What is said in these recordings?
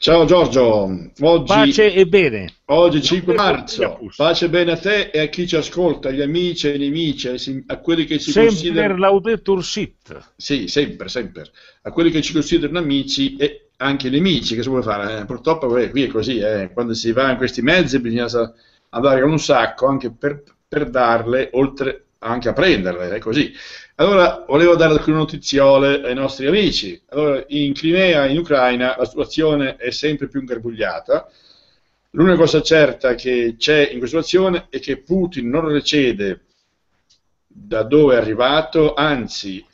Ciao Giorgio, oggi, pace e bene. Oggi 5 marzo, pace e bene a te e a chi ci ascolta, agli amici e ai nemici, a quelli che ci sempre considerano... l'auditor Sì, sempre, sempre. A quelli che ci considerano amici e anche nemici, che si vuole fare? Eh, purtroppo eh, qui è così, eh. quando si va in questi mezzi bisogna andare con un sacco anche per, per darle oltre anche a prenderle, è così. Allora volevo dare alcune notiziole ai nostri amici. Allora, in Crimea, in Ucraina, la situazione è sempre più ingarbugliata. L'unica cosa certa che c'è in questa situazione è che Putin non recede da dove è arrivato, anzi,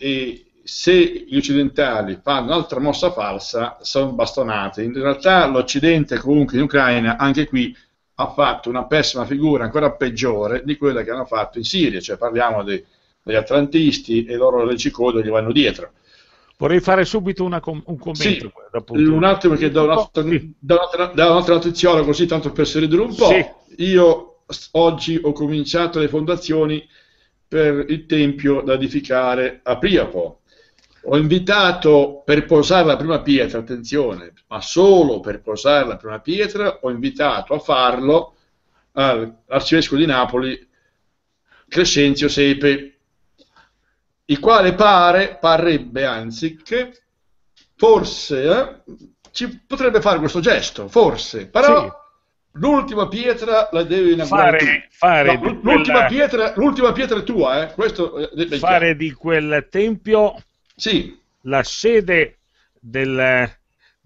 se gli occidentali fanno un'altra mossa falsa, sono bastonati. In realtà l'Occidente comunque in Ucraina, anche qui, ha fatto una pessima figura ancora peggiore di quella che hanno fatto in Siria, cioè parliamo dei, degli atlantisti e loro le cicodo gli vanno dietro. Vorrei fare subito una, un commento. Sì, un attimo che da un'altra, da, notiziola così tanto per sorridere un po', sì. io oggi ho cominciato le fondazioni per il tempio da edificare a Priapo, ho invitato per posare la prima pietra, attenzione, ma solo per posare la prima pietra, ho invitato a farlo l'arcivescovo di Napoli Crescenzio Sepe, il quale pare, parrebbe anzi che forse eh, ci potrebbe fare questo gesto, forse, però sì. l'ultima pietra la devi inaugurare fare, fare no, l'ultima, quella... pietra, l'ultima pietra è tua, eh, questo, eh, fare di quel tempio sì. la sede del,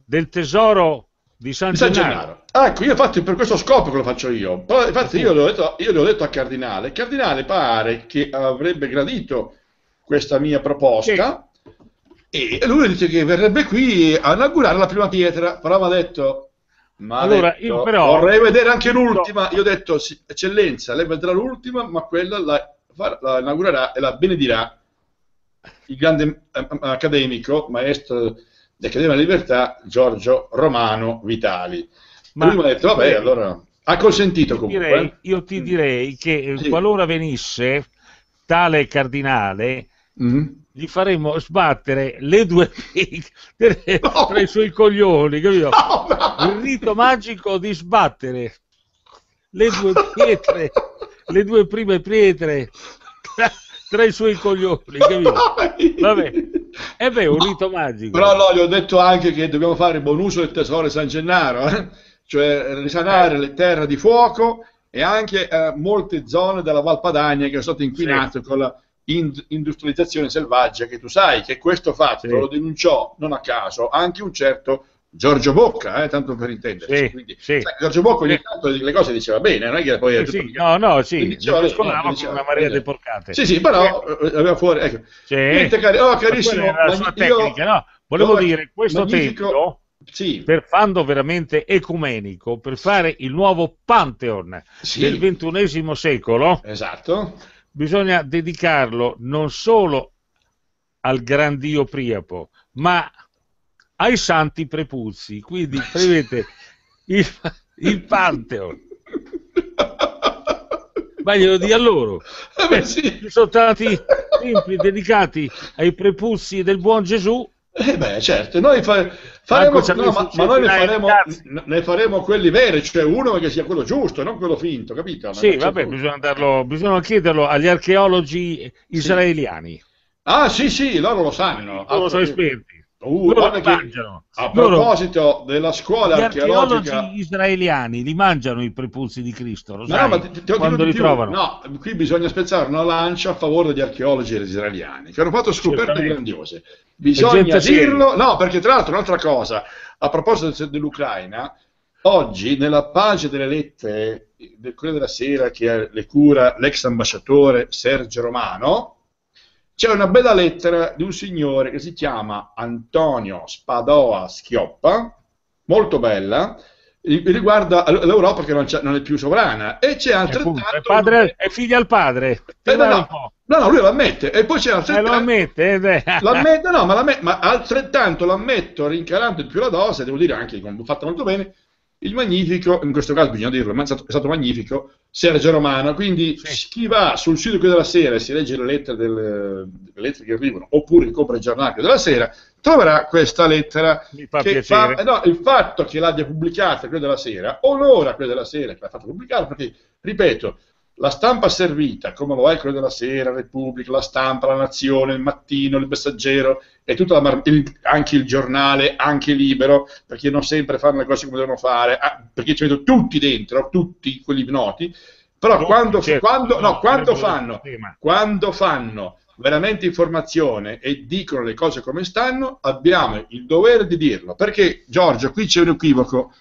del tesoro di San, San Gennaro. Ecco, io infatti per questo scopo che lo faccio io. Però, infatti io l'ho detto, io detto a Cardinale. Cardinale pare che avrebbe gradito questa mia proposta sì. e lui dice che verrebbe qui a inaugurare la prima pietra. Però mi ha detto... Ma allora, detto, io però, vorrei vedere anche l'ultima. Io ho detto, sì, eccellenza, lei vedrà l'ultima, ma quella la, la inaugurerà e la benedirà il grande eh, eh, accademico, maestro dell'Accademia della Libertà, Giorgio Romano Vitali. Ma lui mi ha detto, vabbè, allora... Ha consentito comunque. Direi, eh? io ti mm. direi che sì. qualora venisse tale cardinale, mm-hmm. gli faremmo sbattere le due pietre no. tra i suoi coglioni, capito? No, no. Il rito magico di sbattere le due pietre, le due prime pietre tra i suoi coglioni, Che Vabbè. E beh, un rito magico. Però no, gli ho detto anche che dobbiamo fare buon uso del tesoro di San Gennaro, eh? cioè risanare eh. le terre di fuoco e anche eh, molte zone della Valpadagna che sono state inquinate sì. con la ind- industrializzazione selvaggia che tu sai che questo fatto sì. lo denunciò non a caso anche un certo Giorgio Bocca, eh, tanto per intenderci. Sì, Quindi, sì. Sai, Giorgio Bocca ogni tanto le cose diceva bene, non è che poi... Sì, tutto... no, no, sì, diceva, bene, eh, diceva, una marea eh, di porcate. Sì, sì, però sì. Eh, aveva fuori... Ecco. Sì. Niente, cari... oh, carissimo... la sua io... tecnica, no? Volevo no, dire, questo magnifico... tempo... Sì. per farlo veramente ecumenico, per fare il nuovo Pantheon sì. del ventunesimo secolo, esatto. bisogna dedicarlo non solo al gran Dio Priapo, ma ai santi prepuzzi, quindi prevede il, il Pantheon. Ma glielo di a loro. Eh, eh, sì. Ci sono stati templi dedicati ai prepuzzi del buon Gesù. Eh beh, certo, noi fa, faremo, no, ma, ma, noi ne faremo, ne faremo, quelli veri, cioè uno che sia quello giusto, non quello finto, capito? Ma sì, vabbè, bisogna, andarlo, bisogna, chiederlo agli archeologi israeliani. Sì. Ah, sì, sì, loro lo sanno. Loro sono ah, esperti. Uh, loro che, a proposito loro, della scuola gli archeologica, gli archeologi israeliani li mangiano i prepulsi di Cristo. Lo no, sai, ma ti, ti, quando li trovano, no, qui bisogna spezzare una lancia a favore degli archeologi israeliani che hanno fatto scoperte grandiose. Bisogna dirlo, no, perché tra l'altro, un'altra cosa a proposito dell'Ucraina, oggi nella pagina delle lettere quella della Sera che le cura l'ex ambasciatore Sergio Romano c'è una bella lettera di un signore che si chiama Antonio Spadoa Schioppa, molto bella, riguarda l'Europa che non, non è più sovrana e c'è eh, altrettanto... Appunto, è, padre, è figlio al padre. Eh, no, no, no, lui lo ammette e poi c'è altrettanto... Eh, lo ammette, eh, lo ammette, no, ma, ma altrettanto lo ammetto rincarando di più la dose, devo dire anche fatta molto bene, il magnifico, in questo caso bisogna dirlo, è stato magnifico, Sergio Romano, quindi sì. chi va sul sito della sera e si legge le lettere, del, le lettere che arrivano, oppure compra il giornale della sera, troverà questa lettera. Mi fa piacere. Fa, no, il fatto che l'abbia pubblicata quella della sera onora quella della sera che l'ha fatta pubblicare, perché, ripeto, la stampa servita, come lo è Corriere della Sera, Repubblica, La Stampa, La Nazione, Il Mattino, Il Messaggero e mar- il, anche il giornale, anche Libero, perché non sempre fanno le cose come devono fare, ah, perché ci vedo tutti dentro, tutti quelli noti, però no, quando, certo, quando, no, quando, fanno, quando fanno veramente informazione e dicono le cose come stanno, abbiamo il dovere di dirlo, perché Giorgio, qui c'è un equivoco,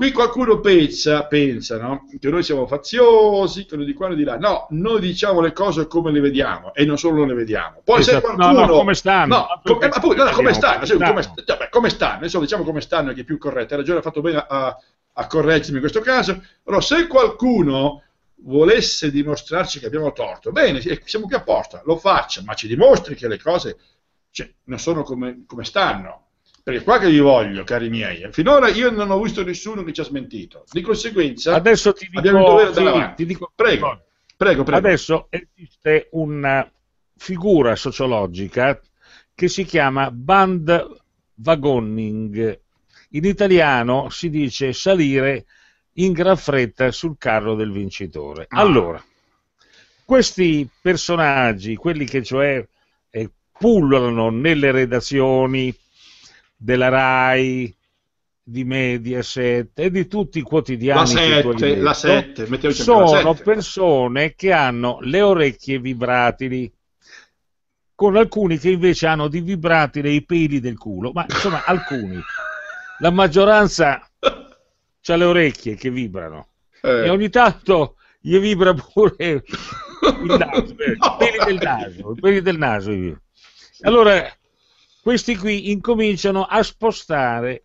Qui qualcuno pensa, pensa no? che noi siamo faziosi, che noi di qua e di là. No, noi diciamo le cose come le vediamo e non solo le vediamo. Poi esatto. se qualcuno... No, no, come stanno. No, com- eh, no, come stanno. Come stanno. Cioè, come, stanno. Insomma, diciamo come stanno che è più corretto. Hai ragione, ha fatto bene a, a correggermi in questo caso. Però se qualcuno volesse dimostrarci che abbiamo torto, bene, ecco, siamo qui a porta, lo faccia, ma ci dimostri che le cose cioè, non sono come, come stanno perché qua che vi voglio, cari miei, finora io non ho visto nessuno che ci ha smentito. Di conseguenza, adesso ti dico, sì, ti dico prego, prego, prego. Adesso esiste una figura sociologica che si chiama band bandwagoning. In italiano si dice salire in gran fretta sul carro del vincitore. Ah. Allora, questi personaggi, quelli che cioè eh, pullulano nelle redazioni, della RAI, di Mediaset e di tutti i quotidiani la 7, la 7 sono la 7. persone che hanno le orecchie vibratili con alcuni che invece hanno di vibratile i peli del culo ma insomma alcuni la maggioranza ha le orecchie che vibrano eh. e ogni tanto gli vibra pure il naso, no, i peli del naso, i peli del naso. Allora questi qui incominciano a spostare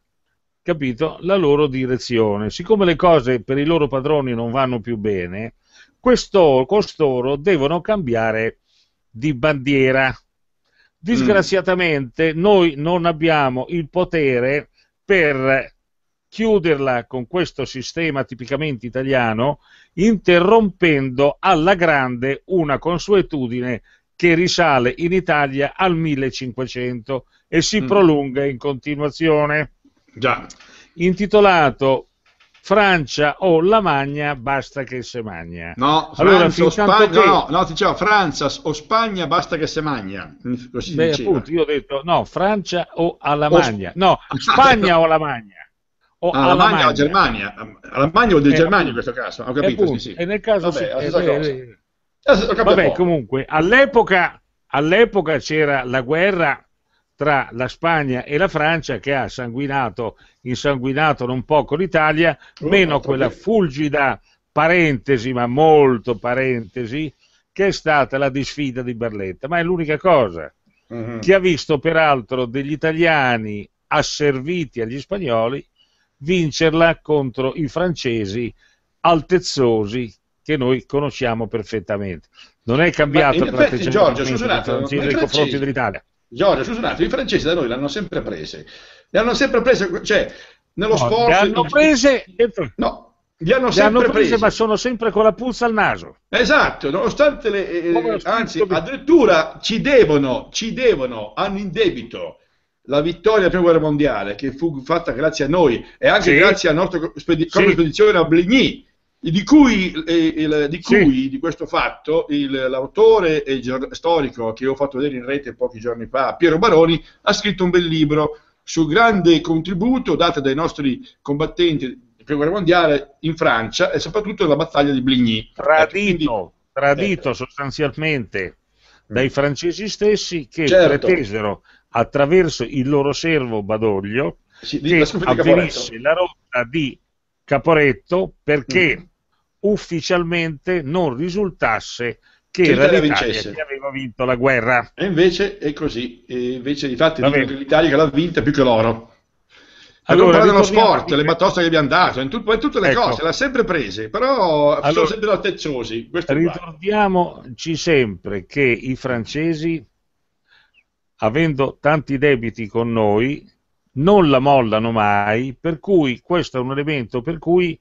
capito, la loro direzione. Siccome le cose per i loro padroni non vanno più bene, questo, costoro devono cambiare di bandiera. Disgraziatamente mm. noi non abbiamo il potere per chiuderla con questo sistema tipicamente italiano, interrompendo alla grande una consuetudine che risale in Italia al 1500 e si mm. prolunga in continuazione. Già. Intitolato Francia o la Magna, basta che se magna. No, allora, Francia, o Spagna, che... no, no, ti dicevo Francia o Spagna, basta che se magna. Mm, così Beh, diceva. appunto, io ho detto no, Francia o Alamagna. Magna. No, Spagna o la Magna. O ah, alla o Germania. Alla o di Germania in questo caso. Ho capito, appunto, sì, sì. E nel caso Vabbè, sì, è, è, eh, Vabbè, comunque, all'epoca, all'epoca c'era la guerra tra la Spagna e la Francia che ha sanguinato, insanguinato non poco l'Italia, oh, meno quella fulgida parentesi, ma molto parentesi, che è stata la disfida di Barletta, ma è l'unica cosa mm-hmm. che ha visto peraltro degli italiani asserviti agli spagnoli vincerla contro i francesi altezzosi che noi conosciamo perfettamente. Non è cambiato eh, in effetti, Giorgio, scusate, nei confronti dell'Italia. Giorgio, scusate, i francesi da noi l'hanno sempre prese. Le hanno sempre prese, cioè, nello no, sport... Le hanno prese... No, li hanno sempre hanno prese, prese, ma sono sempre con la puzza al naso. Esatto, nonostante le, eh, eh anzi, addirittura ci devono, ci devono, hanno in debito la vittoria della prima guerra mondiale che fu fatta grazie a noi e anche sì. grazie alla nostra spedi- sì. spedizione a Bligny di cui, eh, il, di, cui sì. di, questo fatto il, l'autore e il storico che ho fatto vedere in rete pochi giorni fa, Piero Baroni, ha scritto un bel libro sul grande contributo dato dai nostri combattenti della Prima Guerra Mondiale in Francia e soprattutto nella battaglia di Bligny. Ecco, tradito, Quindi, tradito eh. sostanzialmente dai francesi stessi che certo. pretesero attraverso il loro servo Badoglio sì, che avvenisse la rotta di Caporetto perché mm ufficialmente non risultasse che, l'Italia era l'Italia che aveva vinto la guerra. E invece è così, e invece di l'Italia che l'ha vinta più che loro. Allora, dello sport, che... le batoste che abbiamo dato, in, tut- in tutte le ecco. cose, l'ha sempre prese, però allora, sono sempre latteciosi. Ricordiamoci qua. sempre che i francesi, avendo tanti debiti con noi, non la mollano mai, per cui questo è un elemento per cui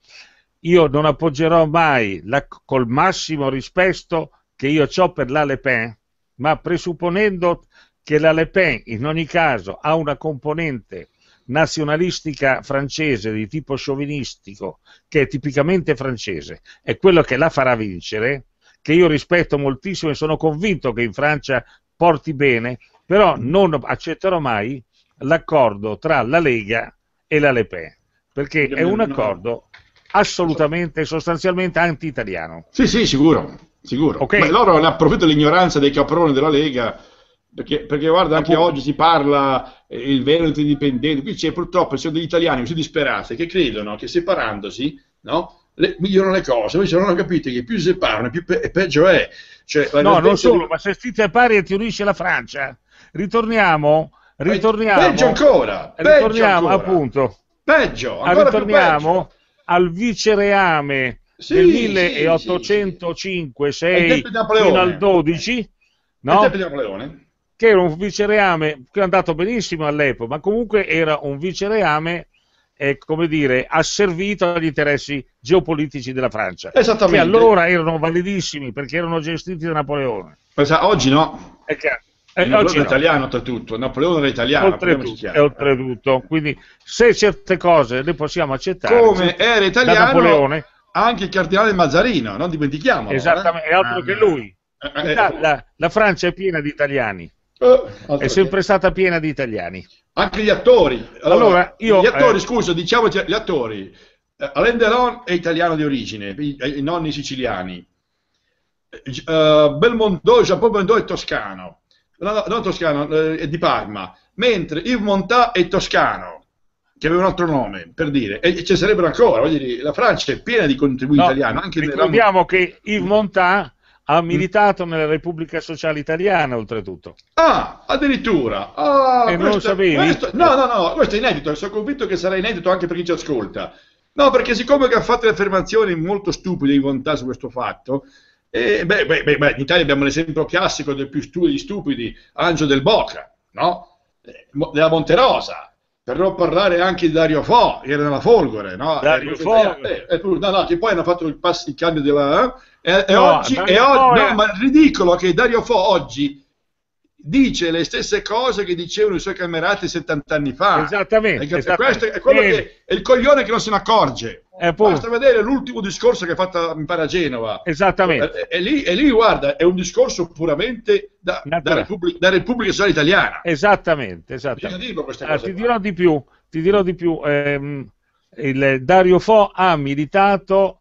io non appoggerò mai la, col massimo rispetto che io ho per la Le Pen, ma presupponendo che la Le Pen in ogni caso ha una componente nazionalistica francese di tipo sciovinistico che è tipicamente francese è quello che la farà vincere che io rispetto moltissimo e sono convinto che in Francia porti bene però non accetterò mai l'accordo tra la Lega e la Le Pen perché è un accordo assolutamente e sostanzialmente anti-italiano. Sì, sì, sicuro, sicuro. Okay. Beh, loro ne approfittano dell'ignoranza dei caproni della Lega, perché, perché guarda, anche oggi si parla eh, il Veneto indipendente, qui c'è purtroppo, ci sono degli italiani così disperati che credono che separandosi, no, le, migliorano le cose, invece non hanno capito che più si separano più pe- peggio è. Cioè, no, non solo, di... ma se si è e ti unisce la Francia, ritorniamo, ritorniamo... Peggio ancora! Peggio ritorniamo, ancora. appunto. Peggio, ah, ancora ritorniamo, peggio al vicereame sì, del 1805 sì, 6 fino al 12, no? che era un vicereame che è andato benissimo all'epoca, ma comunque era un vicereame eh, come dire, asservito agli interessi geopolitici della Francia, che allora erano validissimi perché erano gestiti da Napoleone. Pensa, oggi no. È chiaro. Eh, Napoleone era italiano, oltretutto. Napoleone era italiano. Oltretutto, oltretutto. Quindi, se certe cose le possiamo accettare. Come era italiano anche il cardinale Mazzarino, non dimentichiamo. Eh. Esattamente, eh? è altro ah, che lui. Eh, eh la, eh. la, la, Francia è piena di italiani. è sempre che. stata piena di italiani. Anche gli attori. Allora, allora io, gli attori, scusa, diciamoci gli attori. Alain Delon è italiano di origine, i, i nonni siciliani. Uh, Belmondo, Giappone Belmondo è toscano no, non toscano, eh, è di Parma, mentre Yves Montà è toscano che aveva un altro nome, per dire, e ce sarebbero ancora, dire, la Francia è piena di contributi no, italiani. Anche ricordiamo nella... che Yves mm. Montand ha mm. militato mm. nella Repubblica Sociale Italiana, oltretutto. Ah, addirittura! Ah, e questo, non sapevi? Questo, no, no, no, questo è inedito, sono convinto che sarà inedito anche per chi ci ascolta. No, perché siccome ha fatto le affermazioni molto stupide di Montand su questo fatto, e, beh, beh, beh, in Italia abbiamo l'esempio classico del più stupido stupidi, Angio del Boca, no? Eh, della Monterosa, per non parlare anche di Dario Fo, che era nella Folgore, no? Dario Fo. Eh, eh, eh no, no, che poi hanno fatto il, pass- il cambio della... Eh, no, e oggi, e oggi no, ma è ridicolo che Dario Fo oggi dice le stesse cose che dicevano i suoi camerati 70 anni fa. Esattamente. esattamente. Questo è, quello che, è, il coglione che non se ne accorge. Eh, Basta vedere l'ultimo discorso che ha fatto, mi pare, a Genova. Esattamente. E, eh, eh, lì, lì, guarda, è un discorso puramente da, da, Repubblica, da Repubblica Sociale Italiana. Esattamente, esattamente. Ah, ti, dirò di più, ti dirò di più. Eh, il Dario Fo ha militato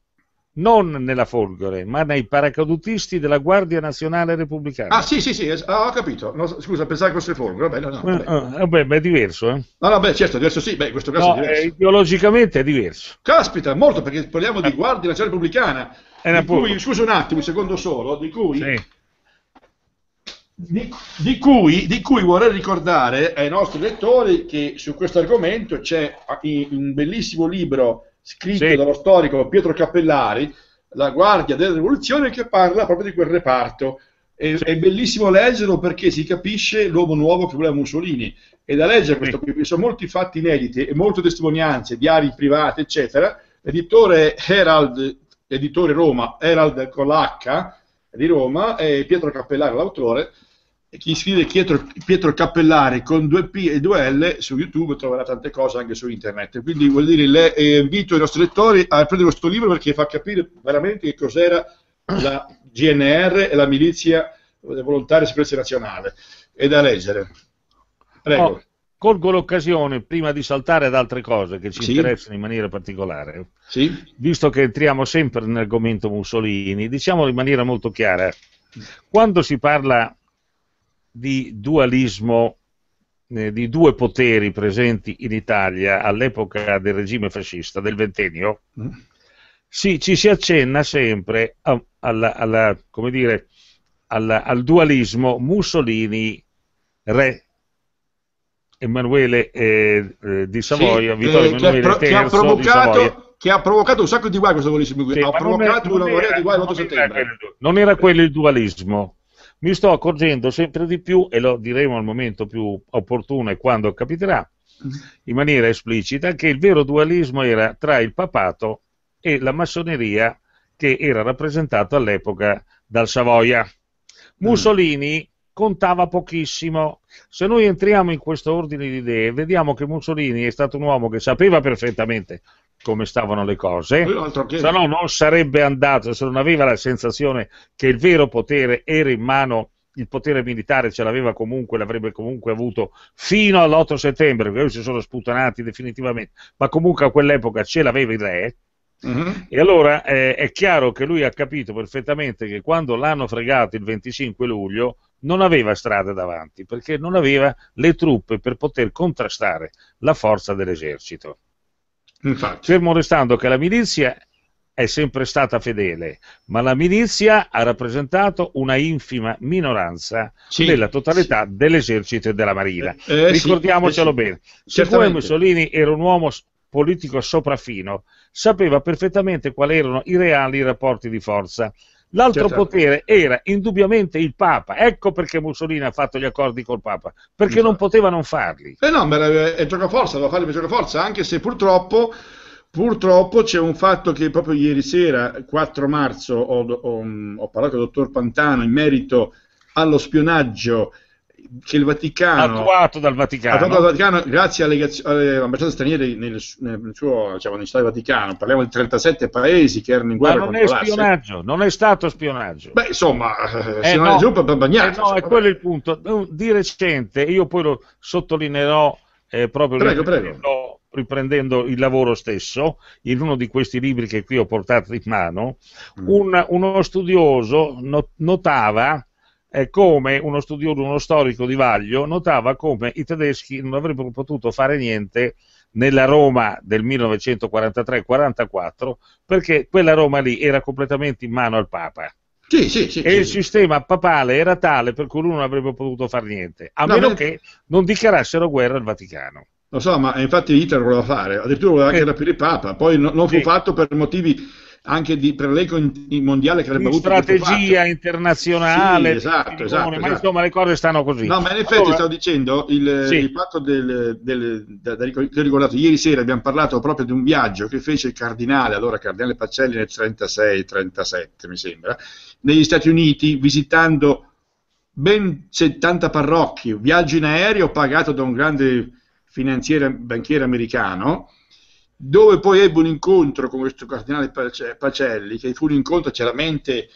non nella Folgore, ma nei paracadutisti della Guardia Nazionale Repubblicana. Ah, sì, sì, sì, ah, ho capito. No, scusa, pensavo fosse Folgore. Vabbè, no, no, vabbè. beh, eh, è diverso, eh? No, no, beh, certo, diverso sì, beh, in questo caso no, è diverso. Eh, ideologicamente è diverso. Caspita, molto, perché parliamo di eh. Guardia Nazionale Repubblicana, di cui, scusa un attimo, un secondo solo, di cui... Sì. Di, di, cui, di, cui, vorrei ricordare ai nostri lettori che su questo argomento c'è ah, un bellissimo libro scritto sì. dallo storico Pietro Cappellari, La Guardia della Rivoluzione, che parla proprio di quel reparto. E, sì. È bellissimo leggerlo perché si capisce l'uomo nuovo che voleva Mussolini. E da leggere questo qui, ci sono molti fatti inediti e molte testimonianze, diari privati, eccetera. L'editore Herald, editore Roma, Herald con l'H di Roma, e Pietro Cappellari l'autore, chi scrive Pietro, Pietro, Cappellari con 2P e 2L su YouTube troverà tante cose anche su internet. Quindi vuol dire, le, eh, invito i nostri lettori a prendere questo libro perché fa capire veramente che cos'era la GNR e la milizia volontaria sicurezza nazionale. È da leggere. Prego. Oh, colgo l'occasione, prima di saltare ad altre cose che ci sì. interessano in maniera particolare, sì. visto che entriamo sempre nell'argomento Mussolini, diciamolo in maniera molto chiara. Quando si parla di dualismo eh, di due poteri presenti in Italia all'epoca del regime fascista del ventennio, mm. si, ci si accenna sempre a, alla, alla, dire, alla, al dualismo Mussolini-re Emanuele eh, eh, di Savoia, sì, eh, Vittorio cioè, Emanuele che, III che ha provocato che ha provocato un sacco di guai questo dualismo qui, sì, ha provocato una marea di guai l'8 settembre. Era quello, non era quello il dualismo mi sto accorgendo sempre di più, e lo diremo al momento più opportuno e quando capiterà, mm-hmm. in maniera esplicita, che il vero dualismo era tra il papato e la massoneria che era rappresentata all'epoca dal Savoia. Mm. Mussolini contava pochissimo. Se noi entriamo in questo ordine di idee, vediamo che Mussolini è stato un uomo che sapeva perfettamente come stavano le cose, se no non sarebbe andato, se non aveva la sensazione che il vero potere era in mano, il potere militare ce l'aveva comunque, l'avrebbe comunque avuto fino all'8 settembre, perché si sono sputanati definitivamente, ma comunque a quell'epoca ce l'aveva il re, Uh-huh. E allora eh, è chiaro che lui ha capito perfettamente che quando l'hanno fregato il 25 luglio non aveva strada davanti perché non aveva le truppe per poter contrastare la forza dell'esercito. Infatti. Fermo restando che la milizia è sempre stata fedele, ma la milizia ha rappresentato una infima minoranza sì, della totalità sì. dell'esercito e della marina. Eh, eh, Ricordiamocelo eh, sì, bene. Siccome Mussolini era un uomo politico sopraffino, sapeva perfettamente quali erano i reali rapporti di forza L'altro certo. potere era indubbiamente il Papa, ecco perché Mussolini ha fatto gli accordi col Papa, perché esatto. non poteva non farli. Eh no, ma è, è giocoforza, doveva farli per forza, anche se purtroppo, purtroppo, c'è un fatto che proprio ieri sera, 4 marzo, ho, ho, ho parlato al dottor Pantano in merito allo spionaggio che il Vaticano attuato dal Vaticano, attuato dal Vaticano grazie alle, alle ambasciate straniere nel, nel suo diciamo, nel Stato Vaticano parliamo di 37 paesi che erano in guerra ma non è spionaggio non è stato spionaggio Beh, insomma, eh, eh si no, giù per, per bagnarsi. Eh no, è quello il punto. Di recente, io poi lo sottolineerò eh, proprio prego, riprendendo, prego. riprendendo il lavoro stesso, in uno di questi libri che qui ho portato in mano, mm. un, uno studioso not- notava eh, come uno studioso, uno storico di Vaglio notava come i tedeschi non avrebbero potuto fare niente nella Roma del 1943-44 perché quella Roma lì era completamente in mano al Papa. Sì, sì, sì, e il sistema papale era tale per cui lui non avrebbe potuto fare niente, a no, meno ma... che non dichiarassero guerra al Vaticano. Lo so, ma infatti Hitler voleva fare, addirittura voleva eh. anche rapire il Papa, poi no, non fu fatto per motivi anche di, per l'eco in, mondiale che avrebbe avuto strategia internazionale sì, esatto, esatto, ma esatto. insomma le cose stanno così no ma in effetti allora, stavo dicendo il, sì. il fatto del, del, del, del ricordato ieri sera abbiamo parlato proprio di un viaggio che fece il cardinale allora cardinale Pacelli nel 36-37 mi sembra negli Stati Uniti visitando ben 70 parrocchi viaggio in aereo pagato da un grande finanziere banchiere americano dove poi ebbe un incontro con questo cardinale Pacelli, che fu un incontro chiaramente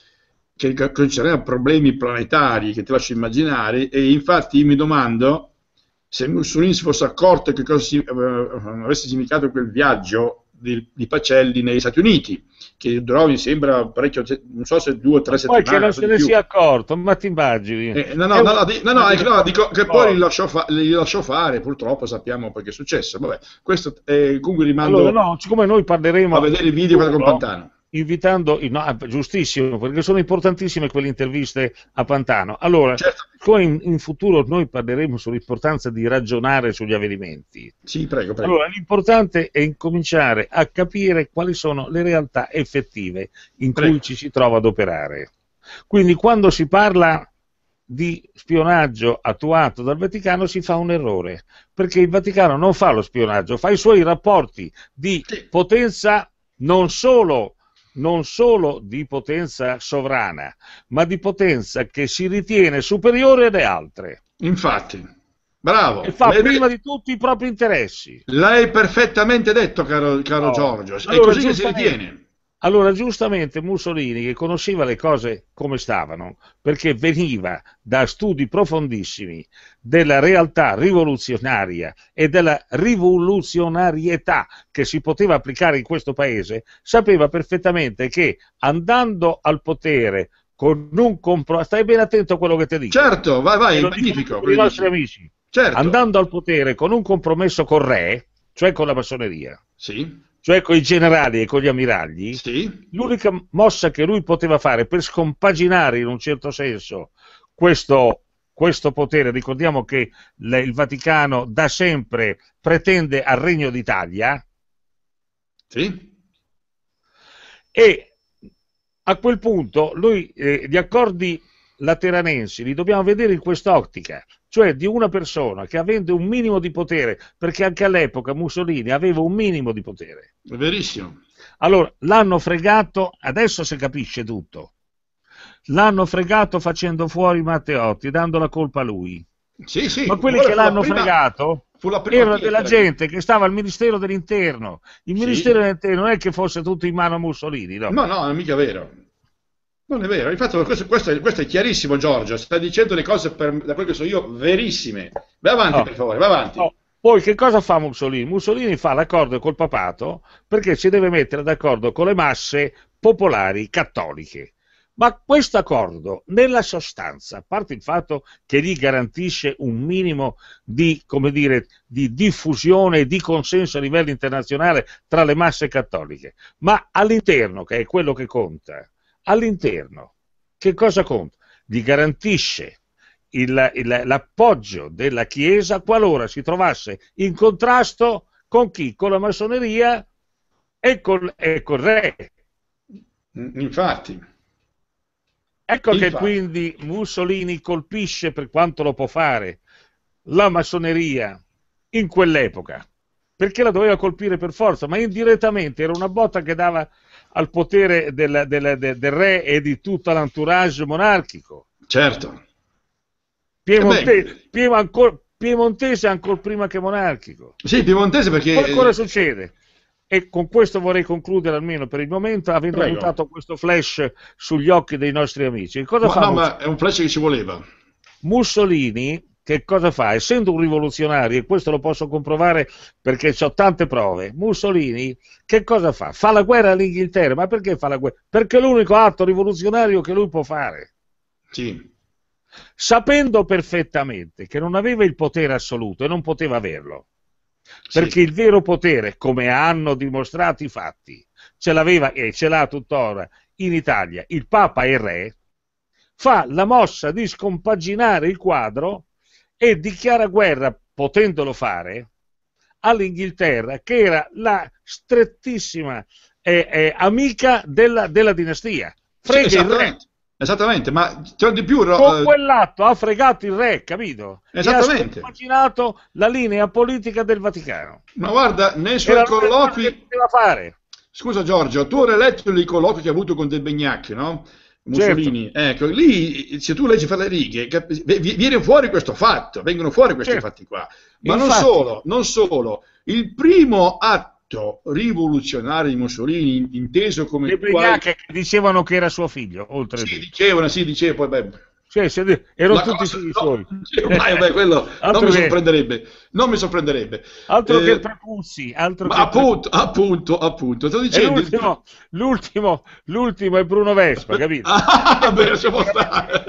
che concerneva problemi planetari che ti lascio immaginare, e infatti io mi domando se Mussolini si fosse accorto che cosa si, eh, avesse significato quel viaggio di, di Pacelli negli Stati Uniti che durò mi sembra parecchio, non so se due o tre ma settimane. Poi che non se ne più. sia accorto, ma ti immagini. Eh, no, no, no, no, di, no, no, no, dico che poi li lasciò, fa- fare, purtroppo sappiamo perché è successo. Vabbè, questo eh, comunque rimando... Allora, no, siccome noi parleremo... A vedere il video con Pantano invitando, no, ah, giustissimo, perché sono importantissime quelle interviste a Pantano. Allora, certo. come in, in, futuro noi parleremo sull'importanza di ragionare sugli avvenimenti. Sì, prego, prego. Allora, l'importante è incominciare a capire quali sono le realtà effettive in prego. cui ci si trova ad operare. Quindi quando si parla di spionaggio attuato dal Vaticano si fa un errore, perché il Vaticano non fa lo spionaggio, fa i suoi rapporti di potenza non solo non solo di potenza sovrana, ma di potenza che si ritiene superiore alle altre. Infatti. Bravo. E fa Lei... prima di tutti i propri interessi. L'hai perfettamente detto, caro, caro no. Giorgio. È allora, così che si ritiene. Allora giustamente Mussolini, che conosceva le cose come stavano, perché veniva da studi profondissimi della realtà rivoluzionaria e della rivoluzionarietà che si poteva applicare in questo paese, sapeva perfettamente che andando al potere con un compromesso. Stai ben attento a quello che ti dico. Certo, vai, vai, è magnifico. I nostri amici. Certo. Andando al potere con un compromesso col re, cioè con la massoneria, sì cioè con i generali e con gli ammiragli, sì. l'unica mossa che lui poteva fare per scompaginare in un certo senso questo, questo potere, ricordiamo che il Vaticano da sempre pretende al Regno d'Italia, sì. e a quel punto lui, eh, gli accordi lateranensi li dobbiamo vedere in quest'ottica, cioè di una persona che avendo un minimo di potere, perché anche all'epoca Mussolini aveva un minimo di potere. È verissimo. Allora, l'hanno fregato, adesso si capisce tutto, l'hanno fregato facendo fuori Matteotti, dando la colpa a lui. Sì, sì, Ma quelli che l'hanno prima... fregato erano della gente che stava al Ministero dell'Interno. Il Ministero sì. dell'Interno non è che fosse tutto in mano a Mussolini, no? No, no, non è mica vero. Non è vero, infatti questo, questo, è, questo, è, chiarissimo Giorgio, sta dicendo le cose per, da quello che so io verissime. Vai avanti oh. per favore, vai avanti. Oh. Poi che cosa fa Mussolini? Mussolini fa l'accordo col papato perché si deve mettere d'accordo con le masse popolari cattoliche. Ma questo accordo, nella sostanza, a parte il fatto che gli garantisce un minimo di, dire, di diffusione e di consenso a livello internazionale tra le masse cattoliche, ma all'interno, che è quello che conta, all'interno, che cosa conta? Gli garantisce il, il, l'appoggio della Chiesa qualora si trovasse in contrasto con chi? Con la massoneria e col, e col re. Mm, infatti. Ecco Infatti. che quindi Mussolini colpisce per quanto lo può fare la massoneria in quell'epoca perché la doveva colpire per forza, ma indirettamente era una botta che dava al potere del, del, del, del re e di tutto l'entourage monarchico. Certo. Piemonte, eh Piem, ancor, piemontese ancora prima che monarchico. Sì, piemontese perché... Poi cosa eh, succede? E con questo vorrei concludere almeno per il momento, avendo Prego. buttato questo flash sugli occhi dei nostri amici. Cosa ma fa no, ma è un flash che ci voleva. Mussolini che cosa fa? Essendo un rivoluzionario, e questo lo posso comprovare perché ho tante prove, Mussolini che cosa fa? Fa la guerra all'Inghilterra, ma perché fa la guerra? Perché è l'unico atto rivoluzionario che lui può fare. Sì. Sapendo perfettamente che non aveva il potere assoluto e non poteva averlo, sì. perché il vero potere, come hanno dimostrato i fatti, ce l'aveva e ce l'ha tuttora in Italia il Papa e il Re, fa la mossa di scompaginare il quadro e dichiara guerra, potendolo fare, all'Inghilterra, che era la strettissima eh, eh, amica della, della dinastia. Frega sì, il re. Esattamente, ma c'è di più. Con eh, quell'atto ha fregato il re, capito? Esattamente. E ha immaginato la linea politica del Vaticano. Ma guarda, nei suoi colloqui. Scusa, Giorgio, tu hai letto i colloqui che ha avuto con De Begnacchi, no? Mussolini. Certo. Ecco, lì se tu leggi fra le righe cap- viene fuori questo fatto, vengono fuori questi certo. fatti qua. Ma non solo, non solo, il primo atto rivoluzionario di Mussolini, inteso come... Le qual... che dicevano che era suo figlio, oltre Sì, dicevano, sì, dicevano, poi beh, cioè, se erano tutti cosa, no, suoi. Ormai, beh, quello non mi sorprenderebbe. Non mi sorprenderebbe. Altro eh, che Trapuzzi, Altro che appunto, trepussi. appunto, appunto, appunto. Dicendo, l'ultimo, l'ultimo, l'ultimo, è Bruno Vespa, capito? ah, beh, lasciamo stare.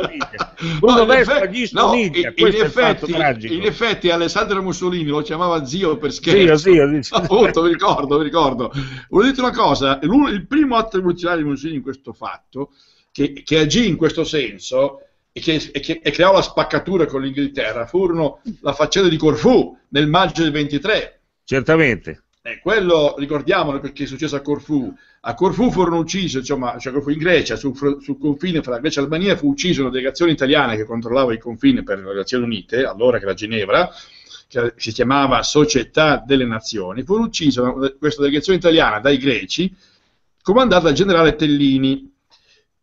Bruno no, Vespa gli somiglia. No, in, effetti, in effetti Alessandro Mussolini lo chiamava zio per scherzo. Zio, zio. Appunto, mi ricordo, mi ricordo. Volevo dire una cosa, il primo attribuzione di Mussolini in questo fatto, che, che agì in questo senso, e che, e, che, e creò la spaccatura con l'Inghilterra furono la faccenda di Corfù nel maggio del 23. Certamente. E eh, quello, ricordiamolo, che è successo a Corfù. A Corfù furono uccisi, insomma, cioè in Grecia, sul, sul confine fra Grecia e Albania, fu uccisa una delegazione italiana che controllava il confine per le Nazioni Unite, allora che era Ginevra, che si chiamava Società delle Nazioni, fu uccisa eh, questa delegazione italiana dai greci, comandata dal generale Tellini,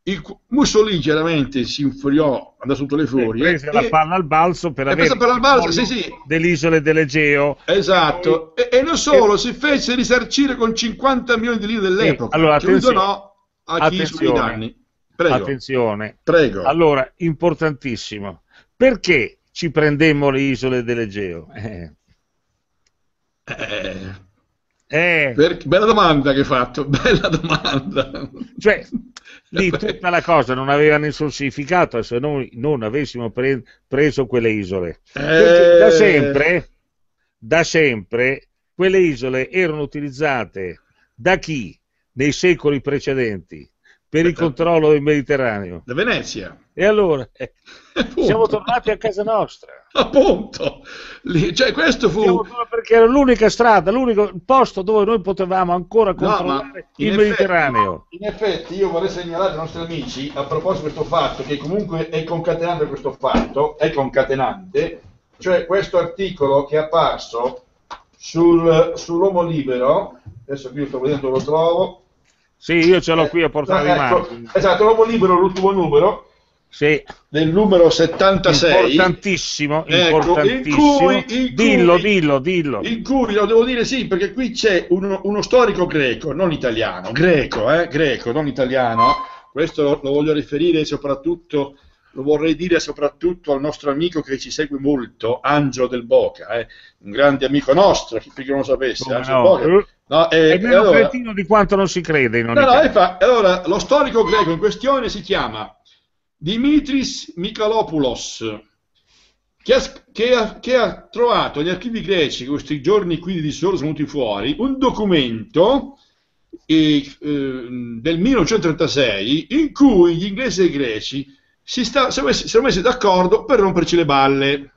il, Mussolini chiaramente si infuriò, andò sotto le furie. E prese e, la palla al balzo per avere palla al balzo, sì, sì. delle isole dell'Egeo. Esatto, e, e, non solo, e, si fece risarcire con 50 milioni di lire dell'epoca. Sì, allora, attenzione, Ci donò a chi sui danni. Prego. Attenzione. Prego. Allora, importantissimo. Perché ci prendemmo le isole dell'Egeo? Eh. Eh, eh. Per... Bella domanda che hai fatto, bella domanda. Cioè, lì tutta la cosa non aveva nessun significato se noi non avessimo pre... preso quelle isole. Eh. Da sempre, da sempre, quelle isole erano utilizzate da chi nei secoli precedenti per il controllo del Mediterraneo? Da Venezia. E allora... Eh. Appunto. Siamo tornati a casa nostra. Appunto, Lì, cioè, questo fu... Perché era l'unica strada, l'unico posto dove noi potevamo ancora controllare no, il Mediterraneo. Effetti, in effetti io vorrei segnalare ai nostri amici, a proposito di questo fatto, che comunque è concatenante questo fatto, è concatenante, cioè questo articolo che è apparso sul, sull'uomo libero, adesso qui sto vedendo, lo trovo. Sì, io ce l'ho eh, qui a portare eh, di ecco, mano. Ecco, esatto, l'uomo libero, l'ultimo numero, sì. Del numero 76. Importantissimo, importantissimo. Ecco, in cui, in cui, dillo, dillo, dillo. In cui lo devo dire sì, perché qui c'è uno, uno storico greco, non italiano, greco, eh, greco, non italiano. Questo lo, lo voglio riferire soprattutto lo vorrei dire soprattutto al nostro amico che ci segue molto, Angelo Del Boca, eh? un grande amico nostro, per chi non lo sapesse. No, Boca. No, eh, è meno allora... cretino di quanto non si crede. In ogni no, no, fa... allora, lo storico greco in questione si chiama Dimitris Mikalopoulos, che ha, che, ha, che ha, trovato negli archivi greci, questi giorni qui di sono venuti fuori, un documento e, eh, eh, del 1936 in cui gli inglesi e i greci si, sta, si sono messi d'accordo per romperci le balle.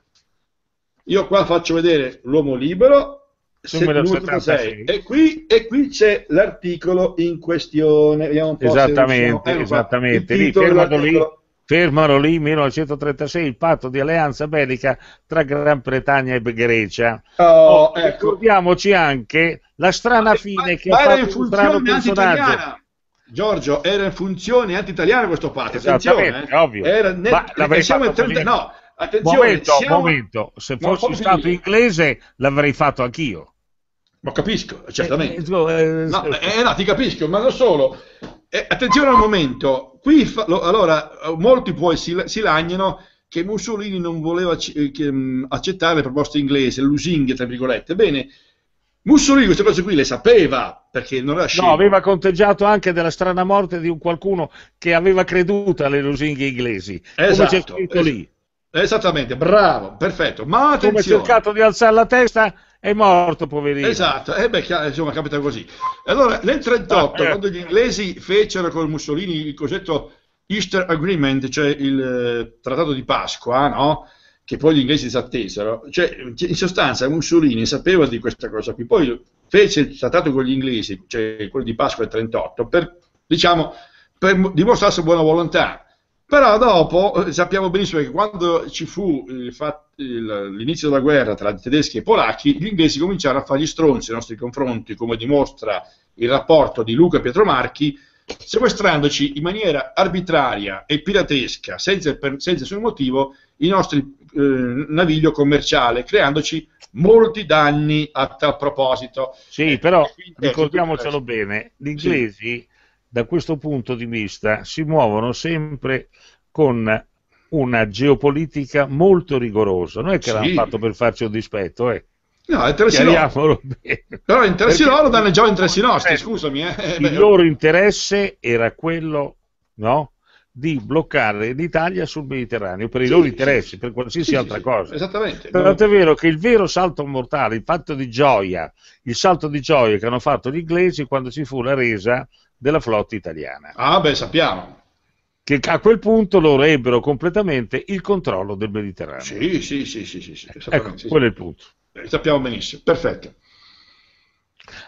Io qua faccio vedere l'uomo libero, e qui, e qui c'è l'articolo in questione. Vediamo un po' esattamente, se riusciamo. eh, esattamente. Lì, fermato lì Fermano lì 1936 il patto di alleanza bellica tra Gran Bretagna e Grecia. Oh, oh, ecco. Ricordiamoci anche la strana ma, fine ma, che ma ha fatto un strano personaggio. Giorgio, era in funzione anti-italiana questo patto, attenzione. Eh. Ovvio. Era net, ma l'avrei fatto no, attenzione, momento, siamo... momento, se no, fossi stato finire. inglese l'avrei fatto anch'io. Ma capisco, certamente. Eh, eh, eh no, eh, eh, no, ti capisco, ma non solo. Eh, attenzione al momento, qui fa, lo, allora molti poi si, si, lagnano che Mussolini non voleva eh, che, mh, mm, accettare le proposte inglesi, lusinghe tra virgolette. Bene, Mussolini queste cose qui le sapeva perché non era scelto. No, aveva conteggiato anche della strana morte di un qualcuno che aveva creduto alle lusinghe inglesi. Esatto, come c'è esatto, scritto es- lì. Esattamente, bravo, perfetto. Ma attenzione. Come cercato di alzare la testa è morto, poverino. Esatto, e eh, beh, insomma, capita così. Allora, nel 1938, eh. quando gli inglesi fecero con Mussolini il cosiddetto Easter Agreement, cioè il eh, trattato di Pasqua, no? che poi gli inglesi disattesero, cioè, in sostanza Mussolini sapeva di questa cosa qui, poi fece il trattato con gli inglesi, cioè quello di Pasqua del 1938, per, diciamo, per dimostrarsi buona volontà però dopo eh, sappiamo benissimo che quando ci fu il fatto, il, l'inizio della guerra tra tedeschi e polacchi, gli inglesi cominciarono a fare gli stronzi nei nostri confronti, come dimostra il rapporto di Luca Pietromarchi, sequestrandoci in maniera arbitraria e piratesca, senza, per, senza nessun motivo, il nostro eh, naviglio commerciale, creandoci molti danni a tal proposito. Sì, eh, però quindi, eh, ricordiamocelo bene, gli inglesi sì da questo punto di vista si muovono sempre con una geopolitica molto rigorosa. Non è che sì. l'hanno fatto per farci un dispetto, eh. No, interessi loro. Però interessi Perché... loro danno interessi nostri, eh, scusami. Eh. Il loro interesse era quello, no? di bloccare l'Italia sul Mediterraneo per i loro interessi, sì, per qualsiasi sì, altra cosa. Esattamente. Tanto è vero che il vero salto mortale, il fatto di gioia, il salto di gioia che hanno fatto gli inglesi quando ci fu la resa della flotta italiana. Ah, beh, sappiamo. Che a quel punto loro ebbero completamente il controllo del Mediterraneo. Sì, sì, sì, sì, sì, sì. Ecco, sì, quello sì. è il punto. Eh, sappiamo benissimo, perfetto.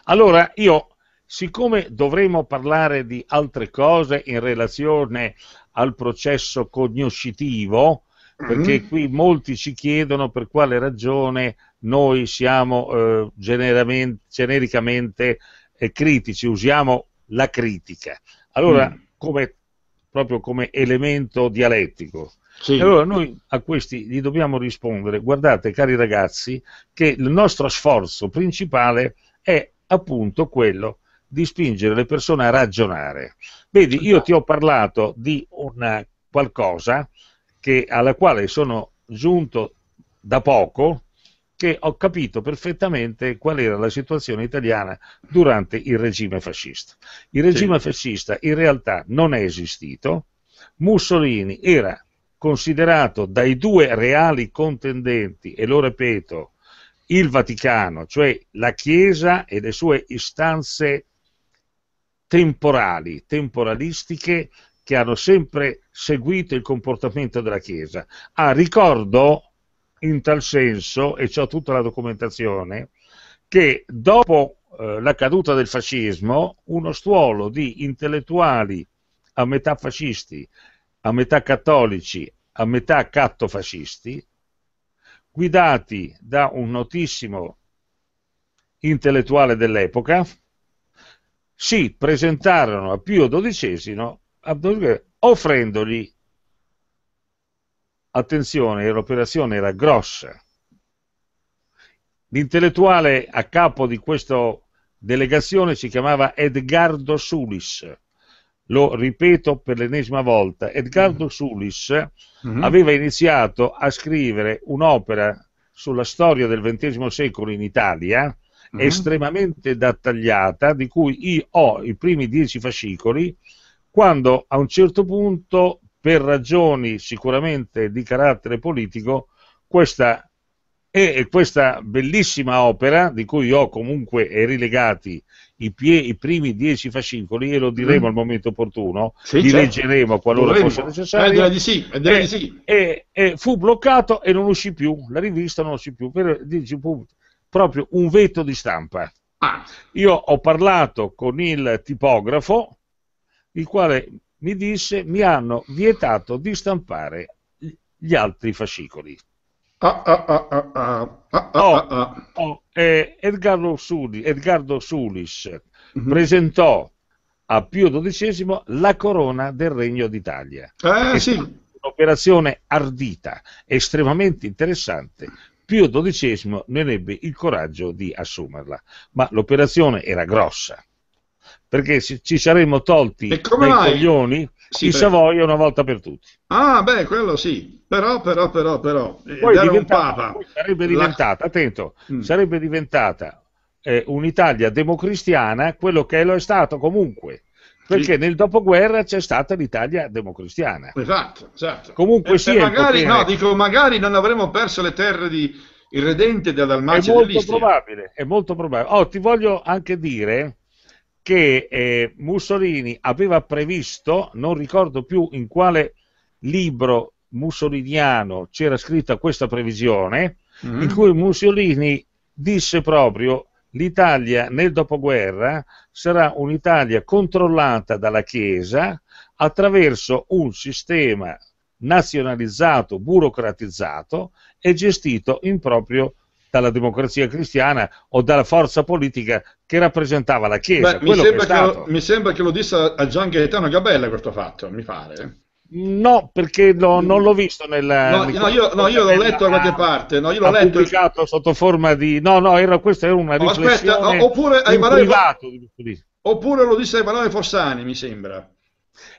Allora, io, siccome dovremo parlare di altre cose in relazione al processo cognoscitivo, mm-hmm. perché qui molti ci chiedono per quale ragione noi siamo eh, genericamente eh, critici, usiamo la critica. Allora, mm. come, proprio come elemento dialettico. Sì. Allora noi a questi gli dobbiamo rispondere, guardate cari ragazzi, che il nostro sforzo principale è appunto quello di spingere le persone a ragionare. Vedi, io ti ho parlato di una qualcosa che, alla quale sono giunto da poco, che ho capito perfettamente qual era la situazione italiana durante il regime fascista. Il regime sì. fascista in realtà non è esistito, Mussolini era considerato dai due reali contendenti, e lo ripeto, il Vaticano, cioè la Chiesa e le sue istanze temporali, temporalistiche, che hanno sempre seguito il comportamento della Chiesa. Ah, ricordo in tal senso, e ho tutta la documentazione, che dopo eh, la caduta del fascismo uno stuolo di intellettuali a metà fascisti, a metà cattolici, a metà cattofascisti, guidati da un notissimo intellettuale dell'epoca, si presentarono a Pio XII offrendogli attenzione, l'operazione era grossa. L'intellettuale a capo di questa delegazione si chiamava Edgardo Sulis. Lo ripeto per l'ennesima volta, Edgardo mm. Sulis mm-hmm. aveva iniziato a scrivere un'opera sulla storia del XX secolo in Italia, mm-hmm. estremamente dettagliata, di cui io ho i primi dieci fascicoli, quando a un certo punto per ragioni sicuramente di carattere politico questa, e questa bellissima opera, di cui ho comunque eh, rilegati i, pie, i primi dieci fascicoli, e lo mm. diremo mm. al momento opportuno, sì, li certo. leggeremo qualora fosse necessario, eh, di sì, eh, di sì. E, e, fu bloccato e non uscì più, la rivista non uscì più, per, fu proprio un veto di stampa. Ah. Io ho parlato con il tipografo, il quale mi disse mi hanno vietato di stampare gli altri fascicoli. Ah, ah, Edgardo, Edgardo Sulis mm-hmm. presentò a Pio XII la corona del Regno d'Italia. Eh, sì. Un'operazione ardita, estremamente interessante. Pio XII non ebbe il coraggio di assumerla, ma l'operazione era grossa perché ci saremmo tolti i mai? coglioni sì, i Savoia una volta per tutti. Ah, beh, quello sì, però, però, però, però, eh, poi era un papa. Poi sarebbe diventata, La... attento, mm. sarebbe diventata eh, un'Italia democristiana quello che lo è stato comunque. Perché sì. nel dopoguerra c'è stata l'Italia democristiana. Esatto, esatto. Comunque e eh, sia. Magari, no, dico, magari non avremmo perso le terre di, il redente da È molto probabile, è molto probabile. Oh, ti voglio anche dire che eh, Mussolini aveva previsto, non ricordo più in quale libro mussoliniano c'era scritta questa previsione, mm. in cui Mussolini disse proprio l'Italia nel dopoguerra sarà un'Italia controllata dalla Chiesa attraverso un sistema nazionalizzato, burocratizzato e gestito in proprio dalla democrazia cristiana o dalla forza politica che rappresentava la Chiesa. Beh, mi, sembra che che mi, sembra che lo, disse a Gian Gaetano Gabella questo fatto, mi pare. No, perché no, mm. non l'ho visto nella, no, no, io, no, io, l'ho letto da qualche parte. No, io l'ho letto. pubblicato sotto forma di... No, no, era, questa era una oh, riflessione aspetta, oppure, in privato. Oppure lo disse ai Emanuele Fossani, mi sembra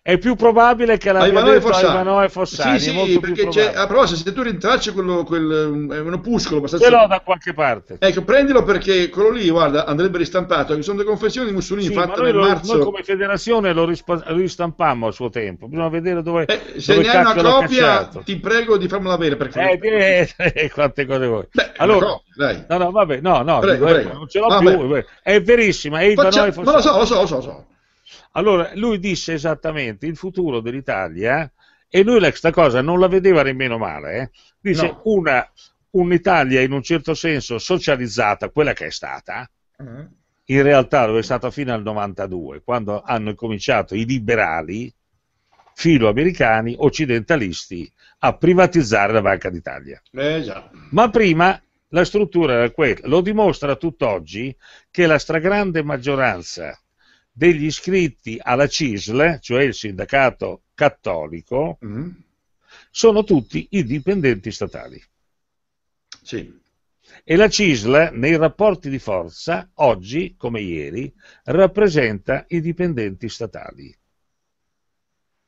è più probabile che l'abbia Ivanov detto Fossani. Ivanov e Fossani. Sì, sì, perché c'è, ah, però se, tu rintracci quello, quel, è eh, un opuscolo abbastanza... Ce l'ho da qualche parte. Ecco, prendilo perché quello lì, guarda, andrebbe ristampato. Ci sono delle confessioni di Mussolini sì, fatte nel lo, marzo... Noi come federazione lo ristampammo al suo tempo, bisogna vedere dove... Eh, se dove ne hai una copia, ti prego di farmela avere perché... Eh, eh, quante cose vuoi. Beh, allora, no, dai. no, no, vabbè, no, no, prego, dico, eh, prego. non ce l'ho vabbè. più, eh, è verissima, è Ivanov e Fossani. No, lo so, lo so, lo so. Allora lui disse esattamente il futuro dell'Italia e lui questa cosa non la vedeva nemmeno male, eh. dice no. una, un'Italia in un certo senso socializzata, quella che è stata, uh in realtà lo è stata fino al 92, quando hanno cominciato i liberali filoamericani occidentalisti a privatizzare la Banca d'Italia. Eh, Ma prima la struttura era quella, lo dimostra tutt'oggi che la stragrande maggioranza degli iscritti alla CISL, cioè il sindacato cattolico, mm. sono tutti i dipendenti statali. Sì. E la CISL nei rapporti di forza, oggi come ieri, rappresenta i dipendenti statali.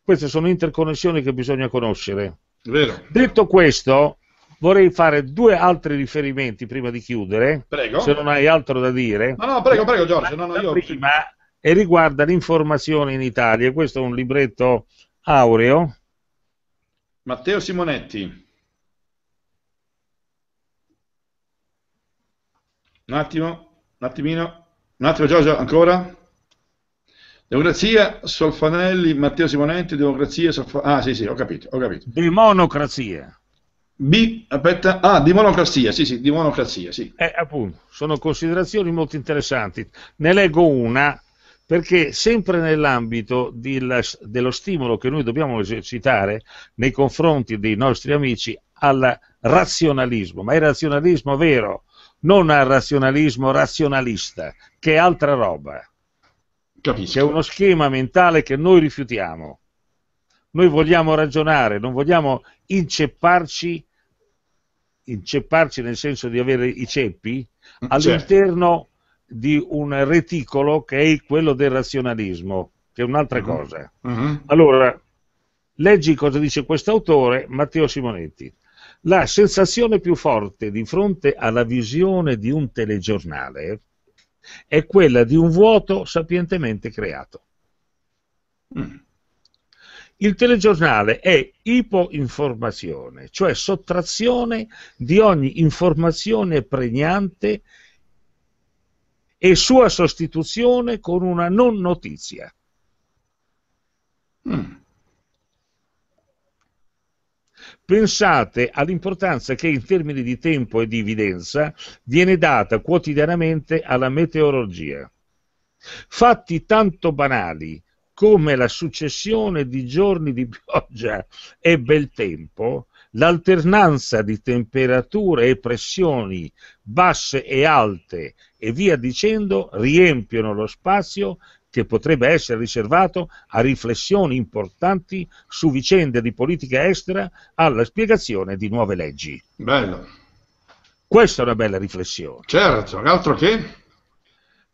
Queste sono interconnessioni che bisogna conoscere. Vero. Detto questo, vorrei fare due altri riferimenti prima di chiudere. Prego. Se non hai altro da dire. No, no, prego, prego Giorgio. No, no, io... Prima, e riguarda l'informazione in Italia. Questo è un libretto aureo. Matteo Simonetti. Un attimo, un attimino, un attimo Giorgio, ancora. Democrazia, Solfanelli, Matteo Simonetti, Democrazia, Solfanelli. Ah sì sì, ho capito, ho capito. Di monocrazia. B, aspetta, ah, di monocrazia, sì, sì, di monocrazia, sì. Eh, appunto, sono considerazioni molto interessanti. Ne leggo una perché sempre nell'ambito la, dello stimolo che noi dobbiamo esercitare nei confronti dei nostri amici al razionalismo, ma il razionalismo vero, non al razionalismo razionalista, che è altra roba. Capisco. Che è uno schema mentale che noi rifiutiamo. Noi vogliamo ragionare, non vogliamo incepparci, incepparci nel senso di avere i ceppi, mm, all'interno certo di un reticolo che è quello del razionalismo, che è un'altra uh-huh. cosa. Uh-huh. Allora, leggi cosa dice questo autore, Matteo Simonetti. La sensazione più forte di fronte alla visione di un telegiornale è quella di un vuoto sapientemente creato. Mm. Il telegiornale è ipoinformazione, cioè sottrazione di ogni informazione pregnante e sua sostituzione con una non notizia. Mm. Pensate all'importanza che in termini di tempo e di evidenza viene data quotidianamente alla meteorologia. Fatti tanto banali come la successione di giorni di pioggia e bel tempo l'alternanza di temperature e pressioni basse e alte e via dicendo riempiono lo spazio che potrebbe essere riservato a riflessioni importanti su vicende di politica estera alla spiegazione di nuove leggi. Bello. Questa è una bella riflessione. Certo, altro che...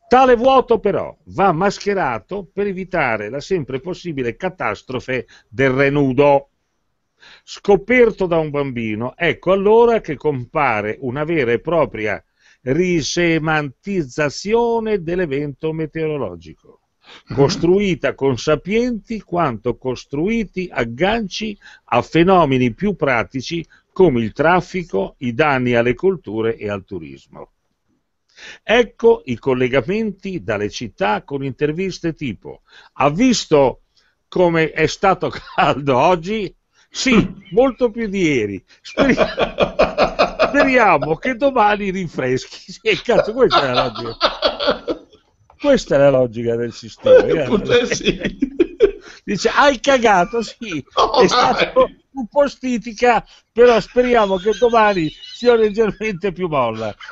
Tale vuoto però va mascherato per evitare la sempre possibile catastrofe del renudo scoperto da un bambino, ecco allora che compare una vera e propria risemantizzazione dell'evento meteorologico, mm-hmm. costruita con sapienti quanto costruiti agganci a fenomeni più pratici come il traffico, i danni alle culture e al turismo. Ecco i collegamenti dalle città con interviste tipo ha visto come è stato caldo oggi? Sì, molto più di ieri. Speriamo che domani rinfreschi. Sì, cazzo, questa è la logica. Questa è la logica del sistema. Eh, sì. Dice, hai cagato, sì, oh, è stato un po' stitica, però speriamo che domani sia leggermente più molla.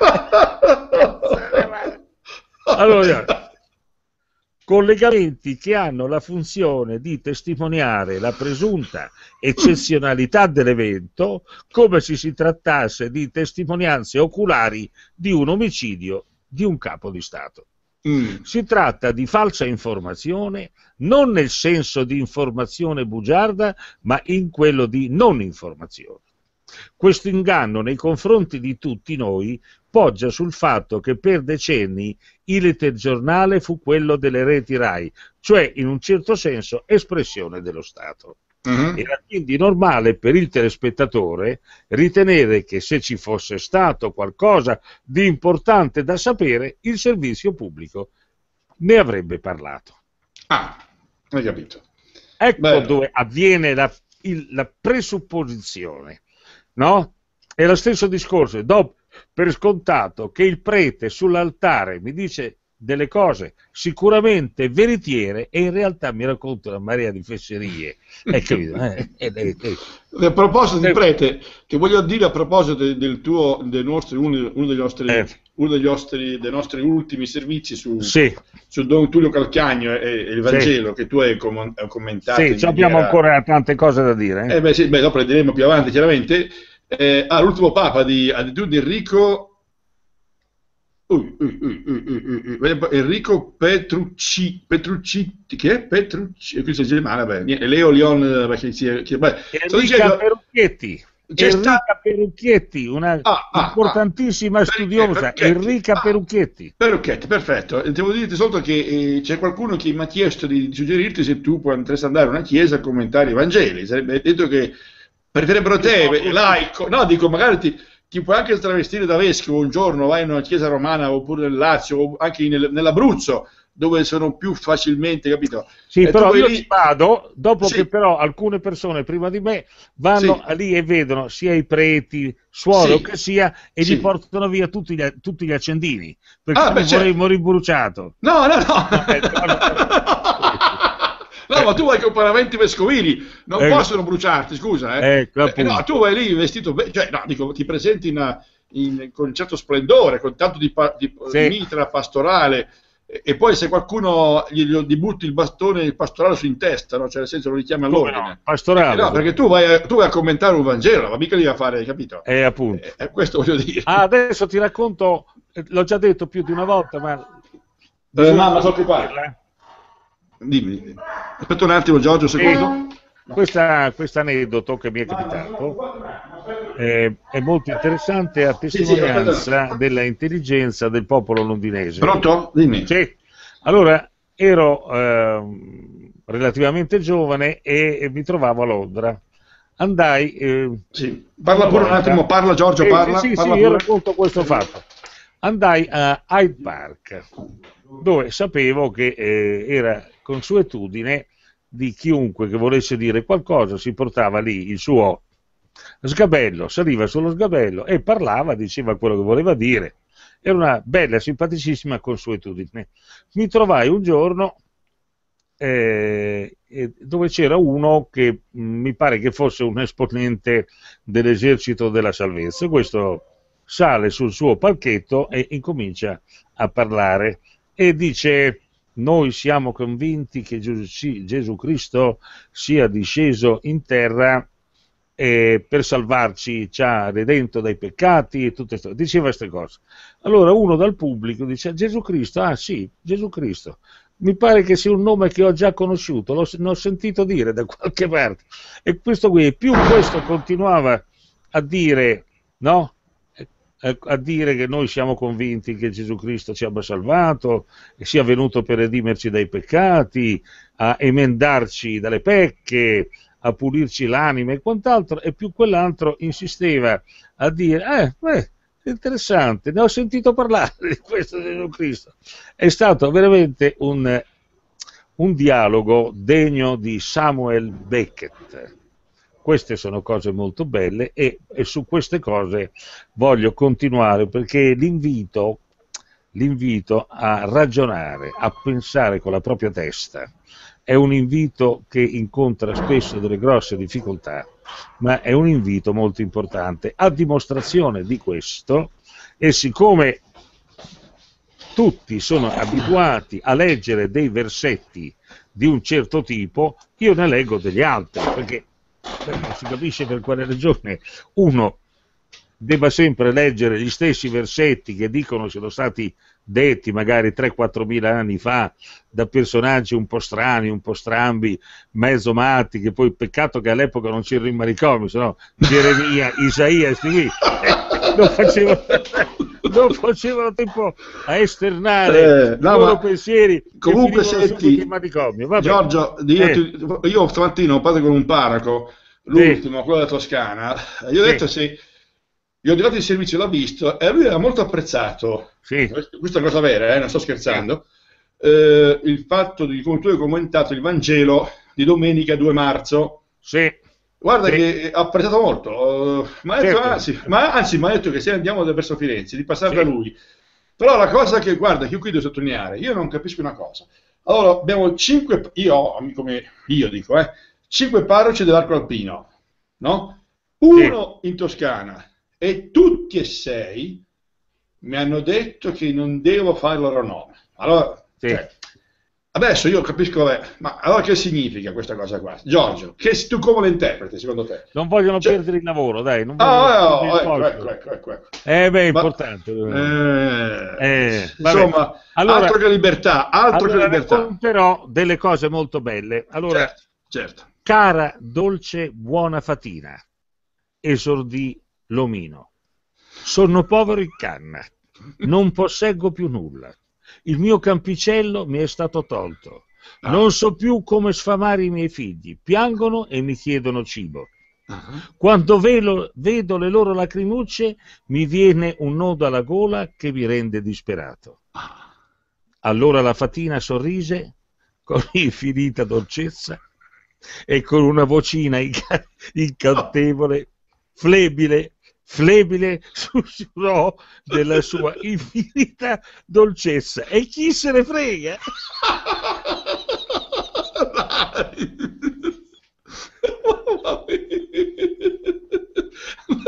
allora, collegamenti che hanno la funzione di testimoniare la presunta eccezionalità dell'evento come se si trattasse di testimonianze oculari di un omicidio di un capo di Stato. Mm. Si tratta di falsa informazione, non nel senso di informazione bugiarda, ma in quello di non informazione. Questo inganno nei confronti di tutti noi poggia sul fatto che per decenni il telegiornale fu quello delle reti RAI, cioè in un certo senso espressione dello Stato. Mm-hmm. Era quindi normale per il telespettatore ritenere che se ci fosse stato qualcosa di importante da sapere, il servizio pubblico ne avrebbe parlato. Ah, hai capito. Ecco Bello. dove avviene la, il, la presupposizione. No? È lo stesso discorso. Dopo, per scontato che il prete sull'altare mi dice delle cose sicuramente veritiere e in realtà mi racconta una marea di fesserie. Hai capito? Eh eh, eh, eh, eh, a proposito di eh. prete, ti voglio dire a proposito del tuo, del nostri, uno, degli nostri, uno degli, nostri, dei nostri ultimi servizi su, sì. su Don Tullio Calcagno e, e il Vangelo sì. che tu hai com- commentato. Sì, abbiamo maniera... ancora tante cose da dire. Beh, sì, beh, dopo le più avanti, chiaramente eh, ah, l'ultimo papa di Aditudi Enrico Uh, uh, uh, Enrico Petrucci, Petrucci, che è Petrucci? Qui si dice male, beh, Leo Leon, beh, chi, chi, chi, beh, Enrica dicendo, Perucchietti, Enrica sta... Perucchietti, una ah, ah, ah. importantissima ah, studiosa, Perucchietti, Enrica ah. Perucchietti. Perucchietti, perfetto, devo dirti soltanto che eh, c'è qualcuno che mi ha chiesto di, di suggerirti se tu potresti andare a una chiesa a commentare i Vangeli, sarebbe detto che Perderebbero te, laico. No, dico, magari ti, ti puoi anche travestire da vescovo un giorno, vai in una chiesa romana oppure nel Lazio, o anche nel, nell'Abruzzo, dove sono più facilmente, capito? Sì, e eh, però io lì... vado, dopo sì. che però alcune persone prima di me vanno sì. lì e vedono sia i preti, suore sì. o che sia, e sì. gli portano via tutti gli, tutti gli accendini, perché ah, beh, vorrei certo. morire bruciato. No, no, no! Eh, no, no, no No, ma tu vai con paraventi vescovili, non eh, possono bruciarti, scusa. Eh. Ecco, eh, no, tu vai lì vestito, be- cioè, no, dico, ti presenti in, in, con un certo splendore, con tanto di, pa- di sì. mitra pastorale, e, e, poi se qualcuno gli, gli, butti il bastone il pastorale su in testa, no? cioè nel senso lo richiama loro. No, pastorale. Eh, no, perché tu vai, a, tu vai, a, commentare un Vangelo, ma mica lì a fare, capito? Eh, appunto. Eh, eh, questo voglio dire. Ah, adesso ti racconto, l'ho già detto più di una volta, ma... Dove mamma sono più parla? Dimmi. Aspetta un attimo, Giorgio, un secondo. Eh, questo aneddoto che mi è capitato eh, è molto interessante a testimonianza sì, sì, della intelligenza del popolo londinese. Pronto? Dimmi. Cioè, allora, ero eh, relativamente giovane e mi trovavo a Londra. Andai... Eh, sì. Parla pure un attimo, parla Giorgio, parla. Sì, parla sì, io racconto questo fatto. Andai a Hyde Park, dove sapevo che eh, era consuetudine di chiunque che volesse dire qualcosa si portava lì il suo sgabello, saliva sullo sgabello e parlava, diceva quello che voleva dire. Era una bella, simpaticissima consuetudine. Mi trovai un giorno eh, dove c'era uno che mm, mi pare che fosse un esponente dell'esercito della salvezza. Questo sale sul suo palchetto e incomincia a parlare e dice noi siamo convinti che Gesù, Gesù Cristo sia disceso in terra eh, per salvarci, ci ha redento dai peccati e tutte queste diceva queste cose. Allora uno dal pubblico dice Gesù Cristo, ah sì, Gesù Cristo, mi pare che sia un nome che ho già conosciuto, l'ho, l'ho sentito dire da qualche parte. E questo qui, più questo continuava a dire, no? a, dire che noi siamo convinti che Gesù Cristo ci abbia salvato, che sia venuto per redimerci dai peccati, a emendarci dalle pecche, a pulirci l'anima e quant'altro, e più quell'altro insisteva a dire, eh, beh, interessante, ne ho sentito parlare di questo Gesù Cristo. È stato veramente un, un dialogo degno di Samuel Beckett queste sono cose molto belle e, e su queste cose voglio continuare perché l'invito, l'invito a ragionare, a pensare con la propria testa, è un invito che incontra spesso delle grosse difficoltà, ma è un invito molto importante. A dimostrazione di questo, e siccome tutti sono abituati a leggere dei versetti di un certo tipo, io ne leggo degli altri, perché perché si capisce per quale ragione uno debba sempre leggere gli stessi versetti che dicono siano stati detti magari 3-4 mila anni fa da personaggi un po' strani, un po' strambi, mezzo matti, che poi peccato che all'epoca non c'erano i manicomi, se no Geremia, Isaia, questi qui, non eh, facevano... non facevano tempo a esternare eh, no, i loro pensieri comunque senti Giorgio io, eh. ti, io stamattina ho parlato con un parroco l'ultimo, sì. quello della Toscana gli ho sì. detto se gli ho dato il servizio l'ha visto e lui era molto apprezzato sì. Questa è una cosa vera, eh? non sto scherzando. Eh, il fatto di come tu hai commentato il Vangelo di domenica 2 marzo. Sì. Guarda sì. che ha apprezzato molto, uh, ma, detto, certo. anzi, ma, anzi, mi ha detto che se andiamo verso Firenze, di passare sì. da lui. Però la cosa che, guarda, che io qui devo sottolineare, io non capisco una cosa. Allora, abbiamo cinque, io, come io dico, eh, cinque parroci dell'arco alpino, no? Uno sì. in Toscana e tutti e sei mi hanno detto che non devo fare il loro nome. Allora, sì. cioè, adesso io capisco, beh, ma allora che significa questa cosa qua? Giorgio, che, tu come lo interpreti secondo te? Non vogliono cioè, perdere il lavoro, dai. Non ah, no, ah, ah, ecco, ecco, ecco, ecco, Eh beh, è ma, importante. Eh, eh, insomma, allora, altro che libertà, altro allora che libertà. racconterò delle cose molto belle. Allora, certo, certo. cara, dolce, buona fatina, esordì Lomino sono povero in canna, non posseggo più nulla. Il mio campicello mi è stato tolto. Ah. Non so più come sfamare i miei figli. Piangono e mi chiedono cibo. Ah. Quando velo, vedo le loro lacrimucce mi viene un nodo alla gola che mi rende disperato. Ah. Allora la fatina sorrise con infinita dolcezza e con una vocina inc- oh. incantevole, flebile flebile sussurrò della sua infinita dolcezza. E chi se ne frega? Dai.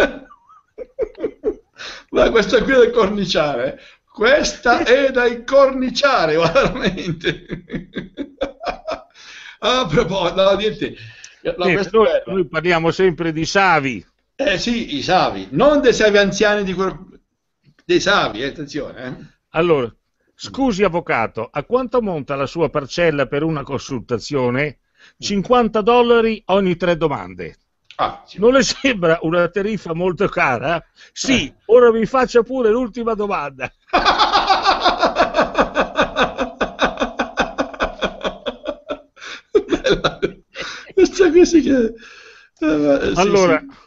Ma questa qui è da corniciare. Eh? Questa è da incorniciare, veramente. A proposito, no, niente. Niente, noi, noi parliamo sempre di Savi eh sì, i savi, non dei savi anziani di quel... dei savi, eh, attenzione. Eh. Allora, scusi avvocato, a quanto monta la sua parcella per una consultazione? 50 dollari ogni tre domande. Ah, sì. Non le sembra una tariffa molto cara? Sì, eh. ora vi faccio pure l'ultima domanda. Bella. Questa, questa che... allora, eh, sì, sì.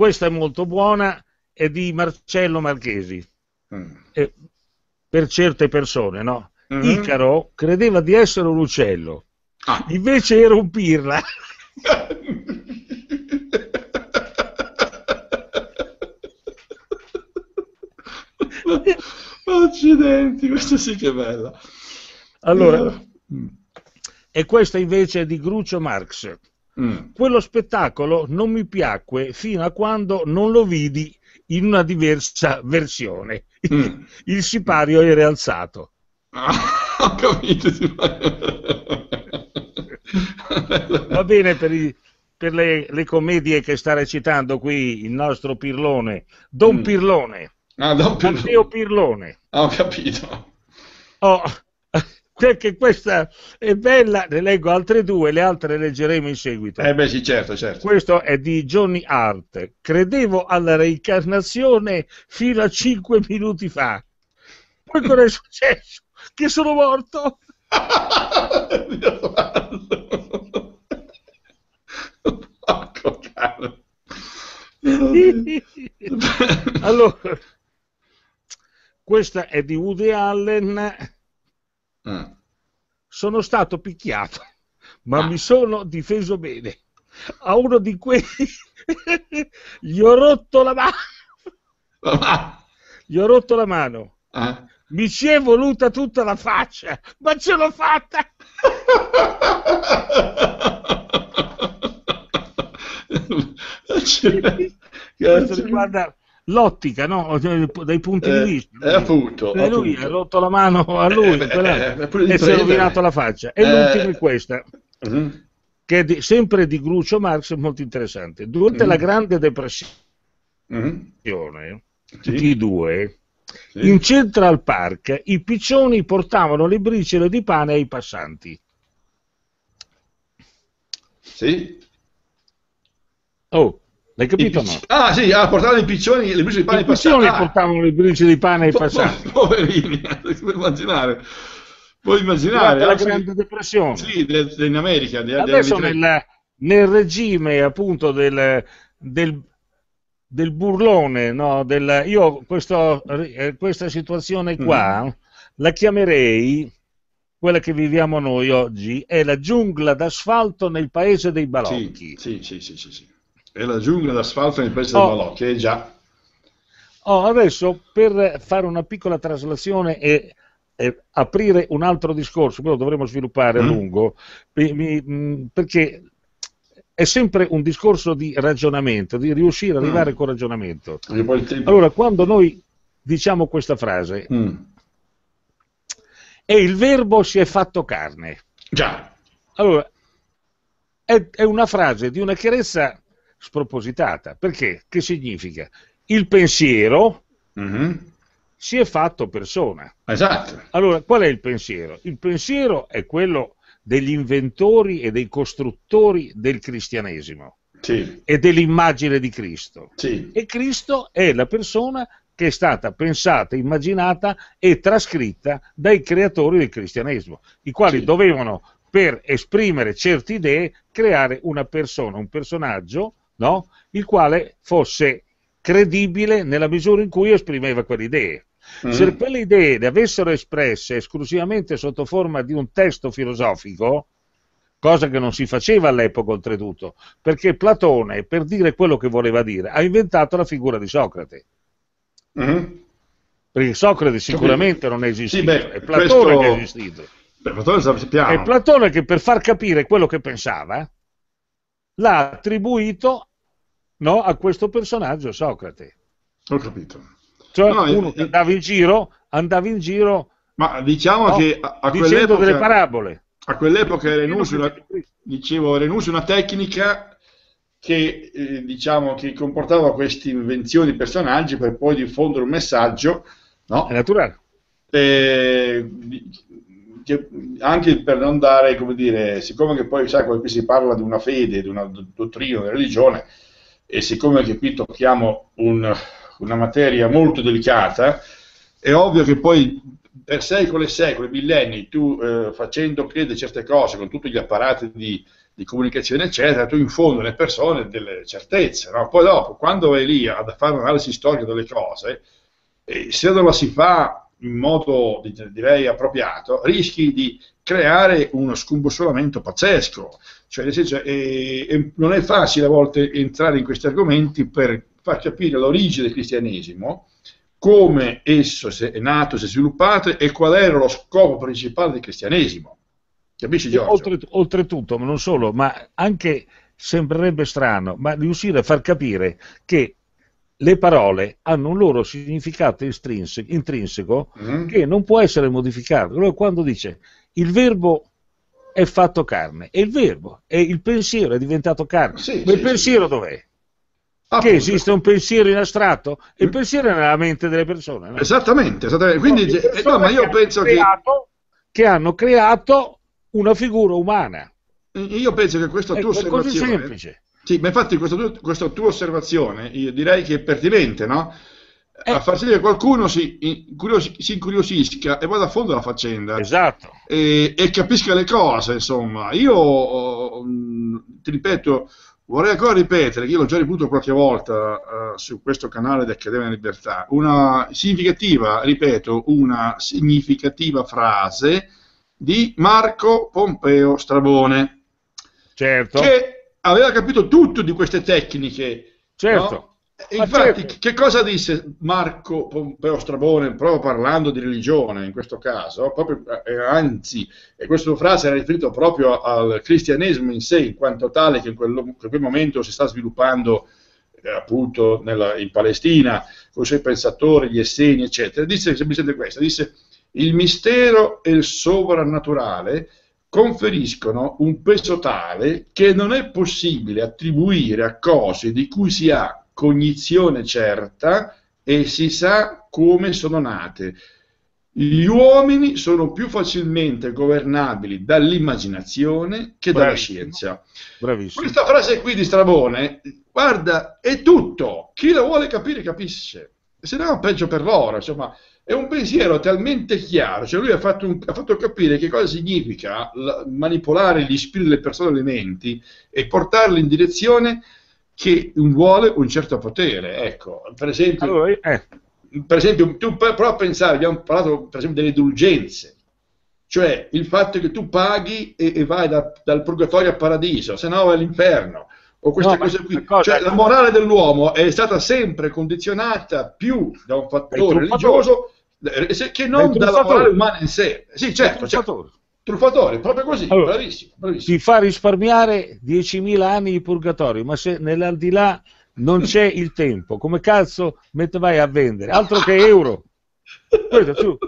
Questa è molto buona, è di Marcello Marchesi. Mm. Eh, per certe persone, no? Mm. Icaro credeva di essere un uccello, ah. invece era un pirla. Accidenti, questa sì che è bella. Allora, mm. e questa invece è di Grucio Marx. Mm. Quello spettacolo non mi piacque fino a quando non lo vidi in una diversa versione. Mm. Il sipario era alzato. Ah, ho capito. Va bene per, i, per le, le, commedie che sta recitando qui il nostro Pirlone, Don mm. Pirlone. Ah, Don Pirlone. Matteo Pirlone. Ah, ho capito. Oh, perché questa è bella, ne leggo altre due, le altre leggeremo in seguito. Eh beh sì, certo, certo. Questo è di Johnny Hart. Credevo alla reincarnazione fino a 5 minuti fa. Poi cosa è successo? Che sono morto. Porco caro. allora, questa è di Woody Allen Mm. Sono stato picchiato, ma ah. mi sono difeso bene. A uno di quelli gli ho rotto la mano. gli ho rotto la mano. Ah. Eh? Mi ci è voluta tutta la faccia, ma ce l'ho fatta. Questo cioè, riguarda l'ottica, no? Cioè, dai punti eh, di vista. Eh, appunto, e lui appunto. ha rotto la mano a eh, lui eh, eh e si è rovinato la faccia. E l'ultima è questa. Uh-huh. Che è di, sempre di Grucio Marx, molto interessante. Durante uh-huh. la mm-hmm. Grande Depressione, uh-huh. tutti sì. i due, sì. in Central Park, i piccioni portavano le briciole di pane ai passanti. Sì. Oh, L'hai capito? Picci... No? Ah sì, ah, portavano i piccioni, le briciole di pane ai passati. I piccioni ah. portavano le briciole di pane ai passati. Po- poverini, puoi immaginare. Puoi immaginare. La Grande Depressione. Sì, de, de in America. De, Adesso nel, nel, regime appunto del, del, del burlone, no? del, io questo, eh, questa situazione mm. qua mm. la chiamerei quella che viviamo noi oggi è la giungla d'asfalto nel paese dei balocchi. Sì, sì, sì, sì, sì. E la giungla d'asfalto nel paese oh. del Malocchia, eh già. Oh, adesso per fare una piccola traslazione e aprire un altro discorso, quello dovremo sviluppare mm. a lungo, mm, perché è sempre un discorso di ragionamento, di riuscire ad mm. arrivare mm. con ragionamento. Allora, quando noi diciamo questa frase, mm. e il verbo si è fatto carne. Già. Allora, è, è una frase di una chiarezza spropositata. Perché? Che significa? Il pensiero mm-hmm. si è fatto persona. Esatto. Allora, qual è il pensiero? Il pensiero è quello degli inventori e dei costruttori del cristianesimo sì. e dell'immagine di Cristo. Sì. E Cristo è la persona che è stata pensata, immaginata e trascritta dai creatori del cristianesimo, i quali sì. dovevano per esprimere certe idee creare una persona, un personaggio no? il quale fosse credibile nella misura in cui esprimeva quelle idee. Mm. Se quelle idee le avessero espresse esclusivamente sotto forma di un testo filosofico, cosa che non si faceva all'epoca oltretutto, perché Platone, per dire quello che voleva dire, ha inventato la figura di Socrate. Mm. Perché Socrate sicuramente non è esistito, sì, beh, è Platone questo... che è esistito. Beh, Platone è Platone che per far capire quello che pensava l'ha attribuito no, a questo personaggio Socrate. Ho capito. Cioè no, uno che andava in giro, andava in giro ma diciamo no, che a, a dicendo delle parabole. A quell'epoca era in uso una, dicevo, era in uso una tecnica che, eh, diciamo, che comportava queste invenzioni di personaggi per poi diffondere un messaggio. No? È naturale. Eh, anche per non dare, come dire, siccome che poi sai, qui si parla di una fede, di una dottrina, di una religione, e siccome anche qui tocchiamo un, una materia molto delicata, è ovvio che poi per secoli e secoli, millenni, tu eh, facendo credere certe cose con tutti gli apparati di, di comunicazione, eccetera, tu infondi nelle persone delle certezze. No? Poi dopo, quando vai lì ad fare un'analisi storica delle cose, eh, se non la si fa in modo direi appropriato, rischi di creare uno scombussolamento pazzesco. Cioè, senso, è, eh, è, eh, non è facile a volte entrare in questi argomenti per far capire l'origine del cristianesimo, come esso si è nato, si è sviluppato e qual era lo scopo principale del cristianesimo. Capisci, Giorgio? Oltret- oltretutto, non solo, ma anche sembrerebbe strano, ma riuscire a far capire che le parole hanno un loro significato intrinseco, mm-hmm. che non può essere modificato. Allora, quando dice il verbo è fatto carne, è il verbo, è il pensiero è diventato carne. Sì, Ma il pensiero sì. dov'è? Appunto. Che esiste un pensiero in astratto? Il pensiero è nella mente delle persone. No? Esattamente, esattamente. Quindi, no, eh, no, ma io penso Creato, che hanno creato una figura umana. Io penso che questa tua ecco, osservazione... semplice. Sì, ma infatti questa tua, questa tua osservazione, io direi che è pertinente, no? eh. a far sì che qualcuno si, incurios- si, incuriosisca e vada a fondo la faccenda esatto. e, e, capisca le cose. Insomma, io mm, ti ripeto, vorrei ancora ripetere che io l'ho già ripetuto qualche volta uh, su questo canale di Accademia Libertà. Una significativa, ripeto, una significativa frase di Marco Pompeo Strabone, certo. che aveva capito tutto di queste tecniche. Certo. No? Eh, infatti, certo. che cosa disse Marco Pompeo Strabone proprio parlando di religione in questo caso? Proprio, eh, eh anzi, e questa frase era riferita proprio al cristianesimo in sé, in quanto tale che in, quello, in quel momento si sta sviluppando eh, appunto nella, in Palestina, con i suoi pensatori, gli esseni, eccetera. Disse semplicemente questo, disse il mistero e il sovrannaturale conferiscono un peso tale che non è possibile attribuire a cose di cui si ha cognizione certa e si sa come sono nate. Gli uomini sono più facilmente governabili dall'immaginazione che dalla Bravissimo. scienza. Bravissimo. Questa frase qui di Strabone, guarda, è tutto. Chi la vuole capire capisce. Se no, peggio per loro. Insomma, è un pensiero talmente chiaro. Cioè, lui ha fatto, un, ha fatto capire che cosa significa manipolare gli spiriti delle persone e le menti e portarli in direzione che vuole un certo potere. Ecco, per esempio, allora, eh. per esempio tu prova a pensare, abbiamo parlato per esempio delle indulgenze, cioè il fatto che tu paghi e, e vai da, dal purgatorio al paradiso, se no vai all'inferno. O queste no, cose qui, cosa, cioè, la morale dell'uomo è stata sempre condizionata più da un fattore religioso eh, che non dalla morale umana in sé. Sì, certo. certo. Truffatore, proprio così, allora, bravissimo, bravissimo. Ti fa risparmiare 10.000 anni di purgatorio, ma se nell'aldilà non c'è il tempo, come cazzo mette vai a vendere? Altro che euro. Guarda, tu,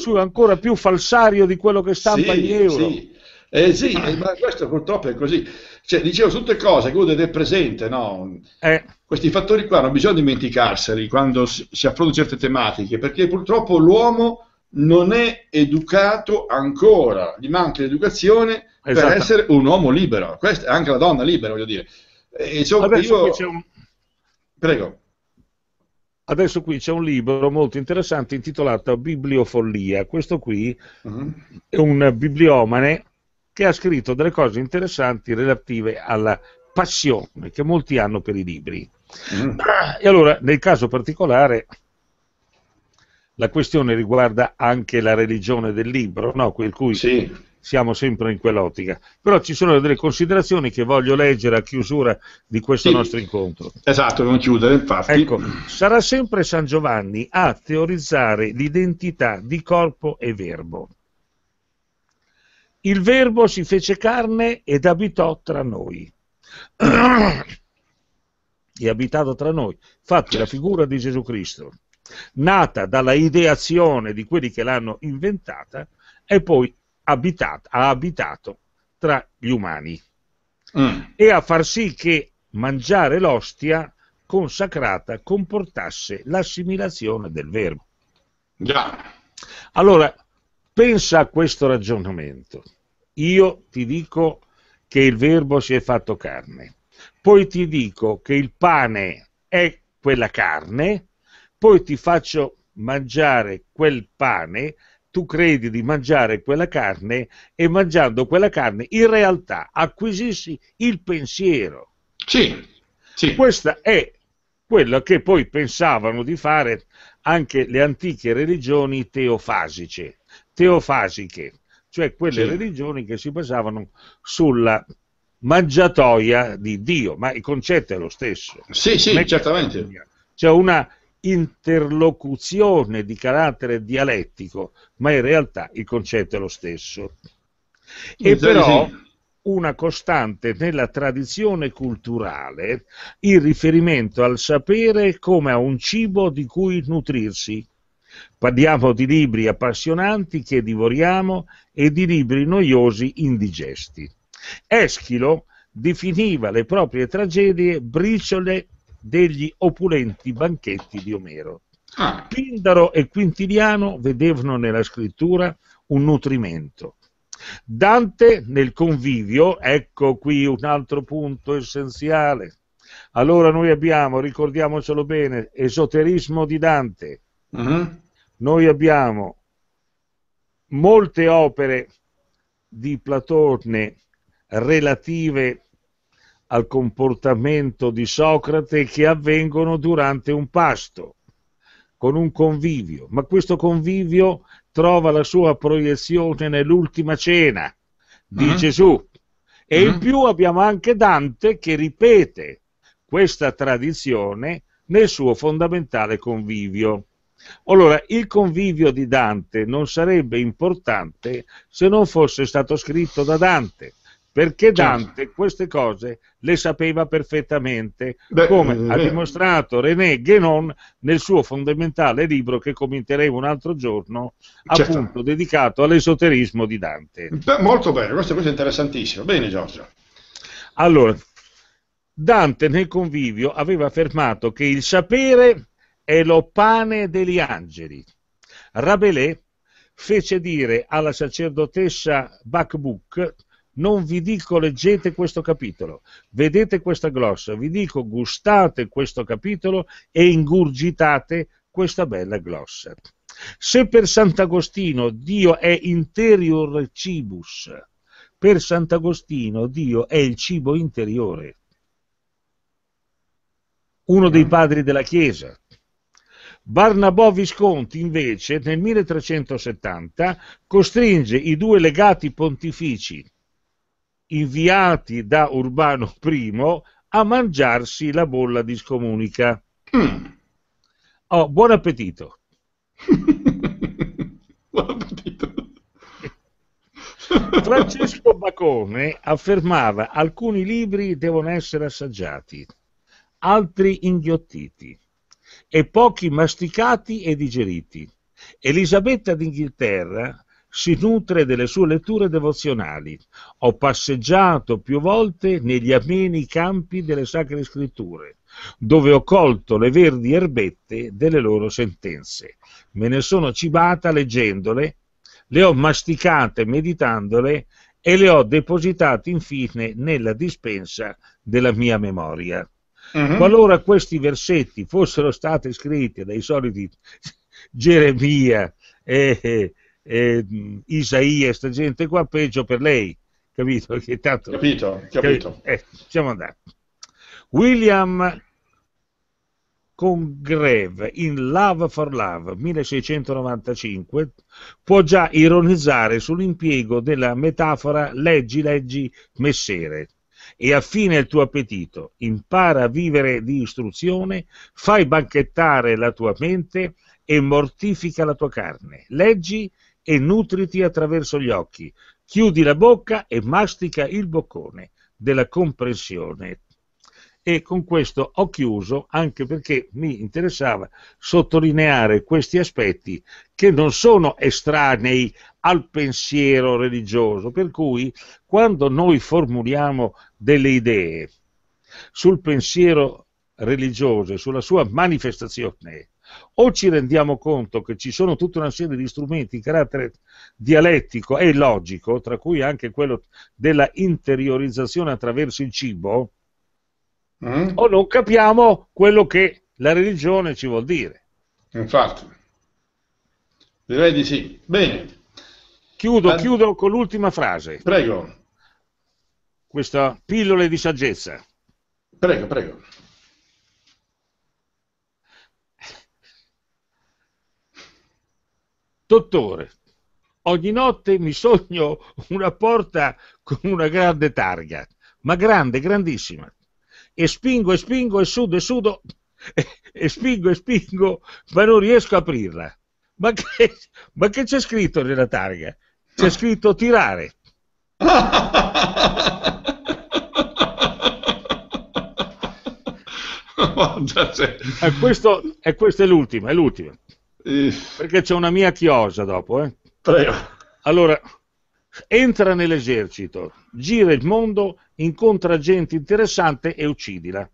tu ancora più falsario di quello che stampa sì, gli euro. Sì. Eh sì, eh, ma questo purtroppo è così. Cioè, dicevo, tutte cose che uno deve presente, no? Eh. Questi fattori qua non bisogna dimenticarseli quando si, si affrontano certe tematiche, perché purtroppo l'uomo non è educato ancora, gli manca l'educazione esatto. per essere un uomo libero, Questa, è anche la donna libera, voglio dire. E, insomma, Adesso io... un... Prego. Adesso qui c'è un libro molto interessante intitolato Bibliofollia. Questo qui uh-huh. è un bibliomane che ha scritto delle cose interessanti relative alla passione che molti hanno per i libri. uh E allora, nel caso particolare, la questione riguarda anche la religione del libro, no? per cui sì. siamo sempre in quell'ottica. Però ci sono delle considerazioni che voglio leggere a chiusura di questo sì. nostro incontro. Esatto, non chiudere infatti. Ecco, sarà sempre San Giovanni a teorizzare l'identità di corpo e verbo. Il verbo si fece carne ed abitò tra noi. è abitato tra noi, fatti la certo. figura di Gesù Cristo nata dalla ideazione di quelli che l'hanno inventata e poi abitata, ha abitato tra gli umani mm. e a far sì che mangiare l'ostia consacrata comportasse l'assimilazione del verbo. Già. Allora, pensa a questo ragionamento. Io ti dico che il verbo si è fatto carne, poi ti dico che il pane è quella carne poi ti faccio mangiare quel pane, tu credi di mangiare quella carne e mangiando quella carne in realtà acquisisci il pensiero. Sì, sì. Questa è quello che poi pensavano di fare anche le antiche religioni teofasiche, teofasiche cioè quelle sì. religioni che si basavano sulla mangiatoia di Dio, ma il concetto è lo stesso. Sì, sì, certamente. C'è una interlocuzione di carattere dialettico, ma in realtà il concetto è lo stesso. E però una costante nella tradizione culturale il riferimento al sapere come a un cibo di cui nutrirsi. Parliamo di libri appassionanti che divoriamo e di libri noiosi indigesti. Eschilo definiva le proprie tragedie briciole degli opulenti banchetti di Omero. Ah. Pindaro e Quintiliano vedevano nella scrittura un nutrimento. Dante nel convivio, ecco qui un altro punto essenziale. Allora noi abbiamo, ricordiamocelo bene, esoterismo di Dante. Uh-huh. Noi abbiamo molte opere di Platone relative a al comportamento di Socrate che avvengono durante un pasto, con un convivio, ma questo convivio trova la sua proiezione nell'ultima cena di mm-hmm. Gesù. E mm-hmm. in più abbiamo anche Dante che ripete questa tradizione nel suo fondamentale convivio. Allora, il convivio di Dante non sarebbe importante se non fosse stato scritto da Dante perché certo. Dante queste cose le sapeva perfettamente, Beh, come mm, ha eh. dimostrato René Guénon nel suo fondamentale libro che commenteremo un altro giorno, certo. appunto dedicato all'esoterismo di Dante. Beh, molto bene, questo, questo è interessantissimo. Bene Giorgio. Allora, Dante nel convivio aveva affermato che il sapere è lo pane degli angeli. Rabelais fece dire alla sacerdotessa Bacbuc non vi dico leggete questo capitolo, vedete questa glossa, vi dico gustate questo capitolo e ingurgitate questa bella glossa. Se per Sant'Agostino Dio è interior cibus, per Sant'Agostino Dio è il cibo interiore, uno dei padri della Chiesa. Barnabò Visconti invece nel 1370 costringe i due legati pontifici inviati da Urbano I a mangiarsi la bolla di scomunica. Mm. Oh, buon appetito. buon appetito. Francesco Bacone affermava alcuni libri devono essere assaggiati, altri inghiottiti e pochi masticati e digeriti. Elisabetta d'Inghilterra si nutre delle sue letture devozionali. Ho passeggiato più volte negli ameni campi delle Sacre Scritture, dove ho colto le verdi erbette delle loro sentenze. Me ne sono cibata leggendole, le ho masticate meditandole e le ho depositate infine nella dispensa della mia memoria. Uh-huh. Qualora questi versetti fossero stati scritti dai soliti Geremia e, eh, eh, mm, Isaia, sta gente qua, peggio per lei, capito? Che tanto, capito, capito. Eh, siamo andati. William Congreve in Love for Love 1695 può già ironizzare sull'impiego della metafora leggi leggi messere e affine il tuo appetito, impara a vivere di istruzione, fai banchettare la tua mente e mortifica la tua carne. Leggi e nutriti attraverso gli occhi. Chiudi la bocca e mastica il boccone della comprensione. E con questo ho chiuso anche perché mi interessava sottolineare questi aspetti che non sono estranei al pensiero religioso, per cui quando noi formuliamo delle idee sul pensiero religioso e sulla sua manifestazione, o ci rendiamo conto che ci sono tutta una serie di strumenti di carattere dialettico e logico, tra cui anche quello della interiorizzazione attraverso il cibo, mm. o non capiamo quello che la religione ci vuol dire. Infatti, direi di sì. Bene. Chiudo, An... chiudo con l'ultima frase. Prego. Questa pillola di saggezza. Prego, prego. Dottore, ogni notte mi sogno una porta con una grande targa, ma grande, grandissima. E spingo e spingo e sudo e sudo e, e spingo e spingo, ma non riesco a aprirla. Ma che, ma che c'è scritto nella targa? C'è scritto tirare. Guarda, cioè. questo, e questa è l'ultimo, è l'ultimo. Perché c'è una mia chiosa dopo, eh? Prego. Allora, entra nell'esercito, gira il mondo, incontra gente interessante e uccidila.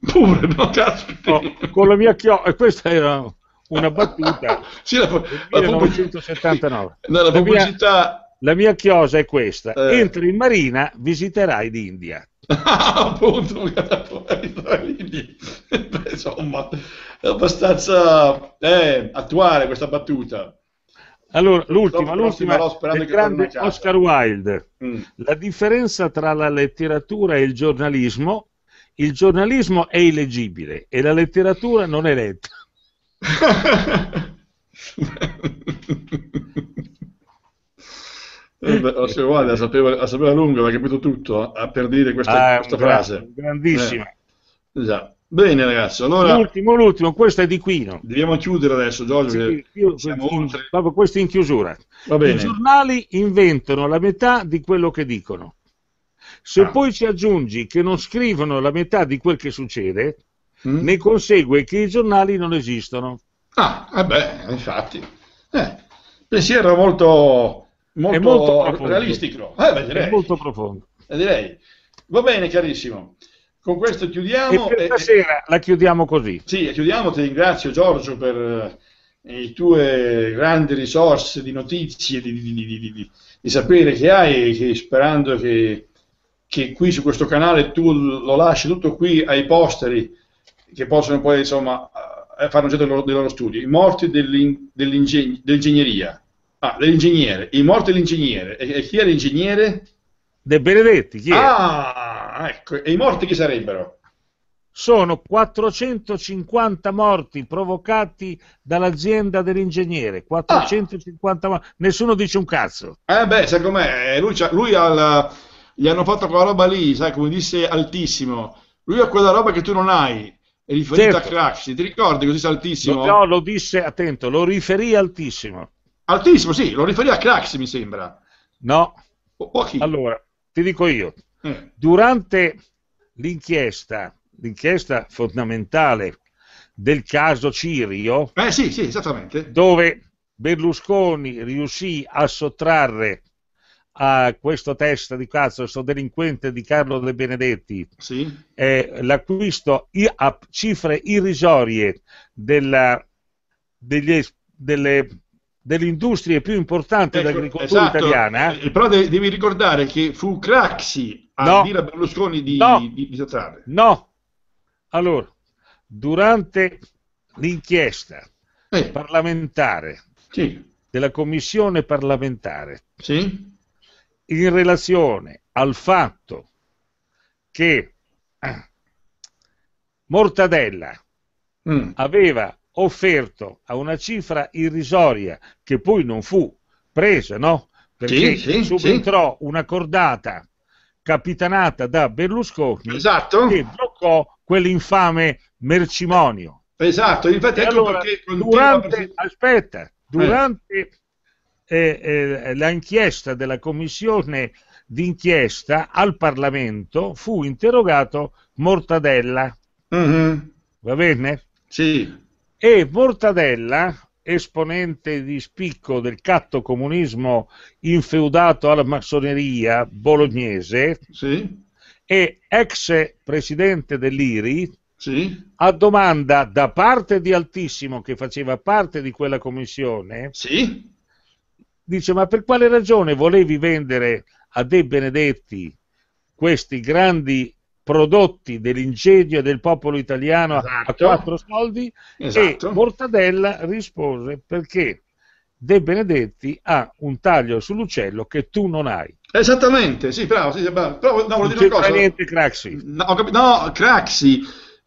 Pure, no, caspita. No, oh, con la mia chiosa, eh, questa era una battuta. sì, la, la 1979. No, la, pubblicità... la, mia, la mia chiosa è questa. Eh. Entri in marina, visiterai l'India. Ah, appunto, quindi insomma è abbastanza eh, attuale questa battuta. Allora, l'ultima, l'ultima del grande Oscar Wilde. Mm. La differenza tra la letteratura e il giornalismo, il giornalismo è illegibile e la letteratura non è letta. Vabbè, eh, se guarda, sapeva, sapeva lungo, aveva capito tutto a, per dire questa, ah, questa gran, frase. Grandissima. Eh, esatto. Bene ragazzi, allora... L'ultimo, l'ultimo, questo è di Quino. Dobbiamo chiudere adesso Giorgio, sì, Proprio questo in chiusura. I giornali inventano la metà di quello che dicono. Se ah. poi ci aggiungi che non scrivono la metà di quel che succede, mm. ne consegue che i giornali non esistono. Ah, vabbè, eh infatti. Eh, pensiero molto molto, molto realistico. Eh, beh, direi. È molto profondo. Eh, direi. Va bene, carissimo. Con questo chiudiamo. E per stasera e... la chiudiamo così. Sì, la chiudiamo. Ti ringrazio Giorgio per eh, le tue grandi risorse di notizie, di, di, di, di sapere che hai, che sperando che, che, qui su questo canale tu lo lasci tutto qui ai posteri che possono poi insomma eh, fare un oggetto dei loro, dei studi. I morti dell'ingegneria. Ah, dell'ingegnere. Il morto è l'ingegnere. E, e chi è l'ingegnere? De Benedetti, chi è? Ah, ecco. E i morti chi sarebbero? Sono 450 morti provocati dall'azienda dell'ingegnere. 450 ah. morti. Nessuno dice un cazzo. Eh beh, secondo me, eh, lui, lui al, gli hanno fatto quella roba lì, sai, come disse Altissimo. Lui ha quella roba che tu non hai riferita certo. a Crash, ti ricordi così altissimo? No, no, lo disse, attento, lo riferì altissimo. Altissimo, sì, lo riferì a Crax, mi sembra. No. O, o allora, ti dico io. Mm. Durante l'inchiesta, l'inchiesta fondamentale del caso Cirio, eh, sì, sì, dove Berlusconi riuscì a sottrarre a questo testa di cazzo, questo delinquente di Carlo De Benedetti, sì. eh, l'acquisto a cifre irrisorie della, degli, delle delle industrie più importanti ecco, dell'agricoltura esatto. italiana. Eh? Eh, però devi, devi ricordare che fu Craxi a no. dire a Berlusconi di, no. di, di No, allora, durante l'inchiesta eh. parlamentare sì. della commissione parlamentare sì. in relazione al fatto che eh, Mortadella mm. aveva offerto a una cifra irrisoria che poi non fu presa, no? Perché sì, subentrò sì. una cordata capitanata da Berlusconi esatto. che bloccò quell'infame mercimonio. Esatto, infatti ecco allora, perché durante, perché... aspetta, eh. durante eh. eh, eh, l'inchiesta della commissione d'inchiesta al Parlamento fu interrogato Mortadella. Mm-hmm. Va bene? Sì e Mortadella, esponente di spicco del catto comunismo infeudato alla massoneria bolognese sì. e ex presidente dell'IRI, sì. a domanda da parte di Altissimo, che faceva parte di quella commissione, sì. dice ma per quale ragione volevi vendere a De Benedetti questi grandi prodotti dell'incendio del popolo italiano esatto. a quattro soldi esatto. e Mortadella rispose perché De Benedetti ha un taglio sull'uccello che tu non hai. Esattamente, sì, bravo, sì, bravo. Però, no, non c'entra niente Craxi. No, no, Craxi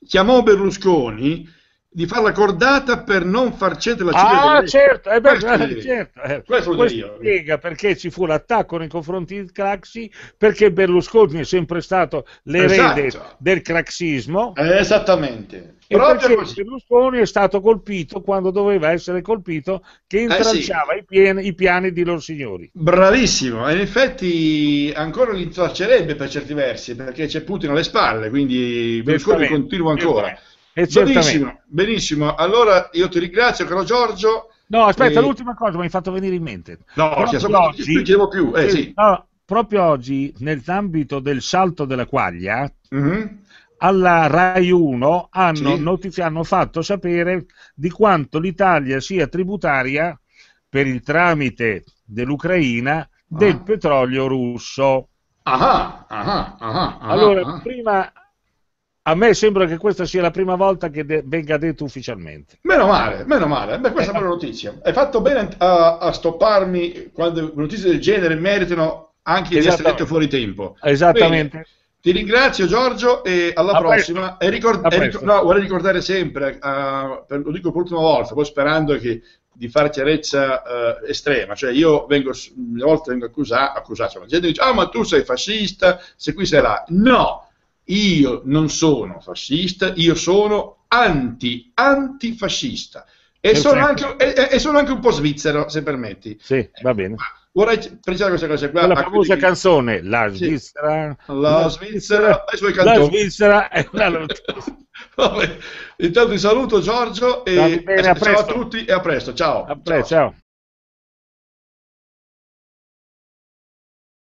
chiamò Berlusconi di fare la cordata per non far cedere la ciglia. Ah, certo, eh beh, questo, eh, certo. Eh, questo, questo spiega perché ci fu l'attacco nei confronti di Craxi, perché Berlusconi è sempre stato l'erede esatto. del craxismo. Eh, esattamente. E Proprio così. Berlusconi è stato colpito quando doveva essere colpito, che eh, intralciava sì. i, pieni, i, piani di loro signori. Bravissimo, e in effetti ancora li intralcerebbe per certi versi, perché c'è Putin alle spalle, quindi Berlusconi continua ancora. Eh, benissimo, benissimo, allora io ti ringrazio caro Giorgio. No, aspetta, e... l'ultima cosa mi hai fatto venire in mente. No, proprio cioè, oggi, più, più. Eh, sì. no, proprio oggi, nell'ambito del salto della quaglia, mm-hmm. alla Rai 1 hanno, sì. notizi- hanno fatto sapere di quanto l'Italia sia tributaria per il tramite dell'Ucraina del ah. petrolio russo. Ah, ah, allora, prima a me sembra che questa sia la prima volta che de- venga detto ufficialmente. Meno male, meno male. Beh, questa è una notizia. Hai fatto bene a, a stopparmi quando notizie del genere meritano anche di essere dette fuori tempo. Esattamente. Quindi, ti ringrazio Giorgio e alla a prossima. E ricord- e ric- no, vorrei ricordare sempre, uh, per, lo dico per l'ultima volta, poi sperando che, di fare chiarezza uh, estrema, cioè io vengo, a volte vengo accusato, accusato, cioè la gente dice, ah ma tu sei fascista, se qui sei là. No! io non sono fascista, io sono anti, antifascista. E sono, anche, e, e sono, anche, un po' svizzero, se permetti. Sì, va bene. Vorrei precisare questa cosa qua. La famosa quindi... canzone, la Svizzera. Sì. La Svizzera la Svizzera, La Svizzera è una lottosa. Vabbè, intanto vi saluto Giorgio e bene, ciao a tutti e a presto. Ciao. A presto, ciao. ciao.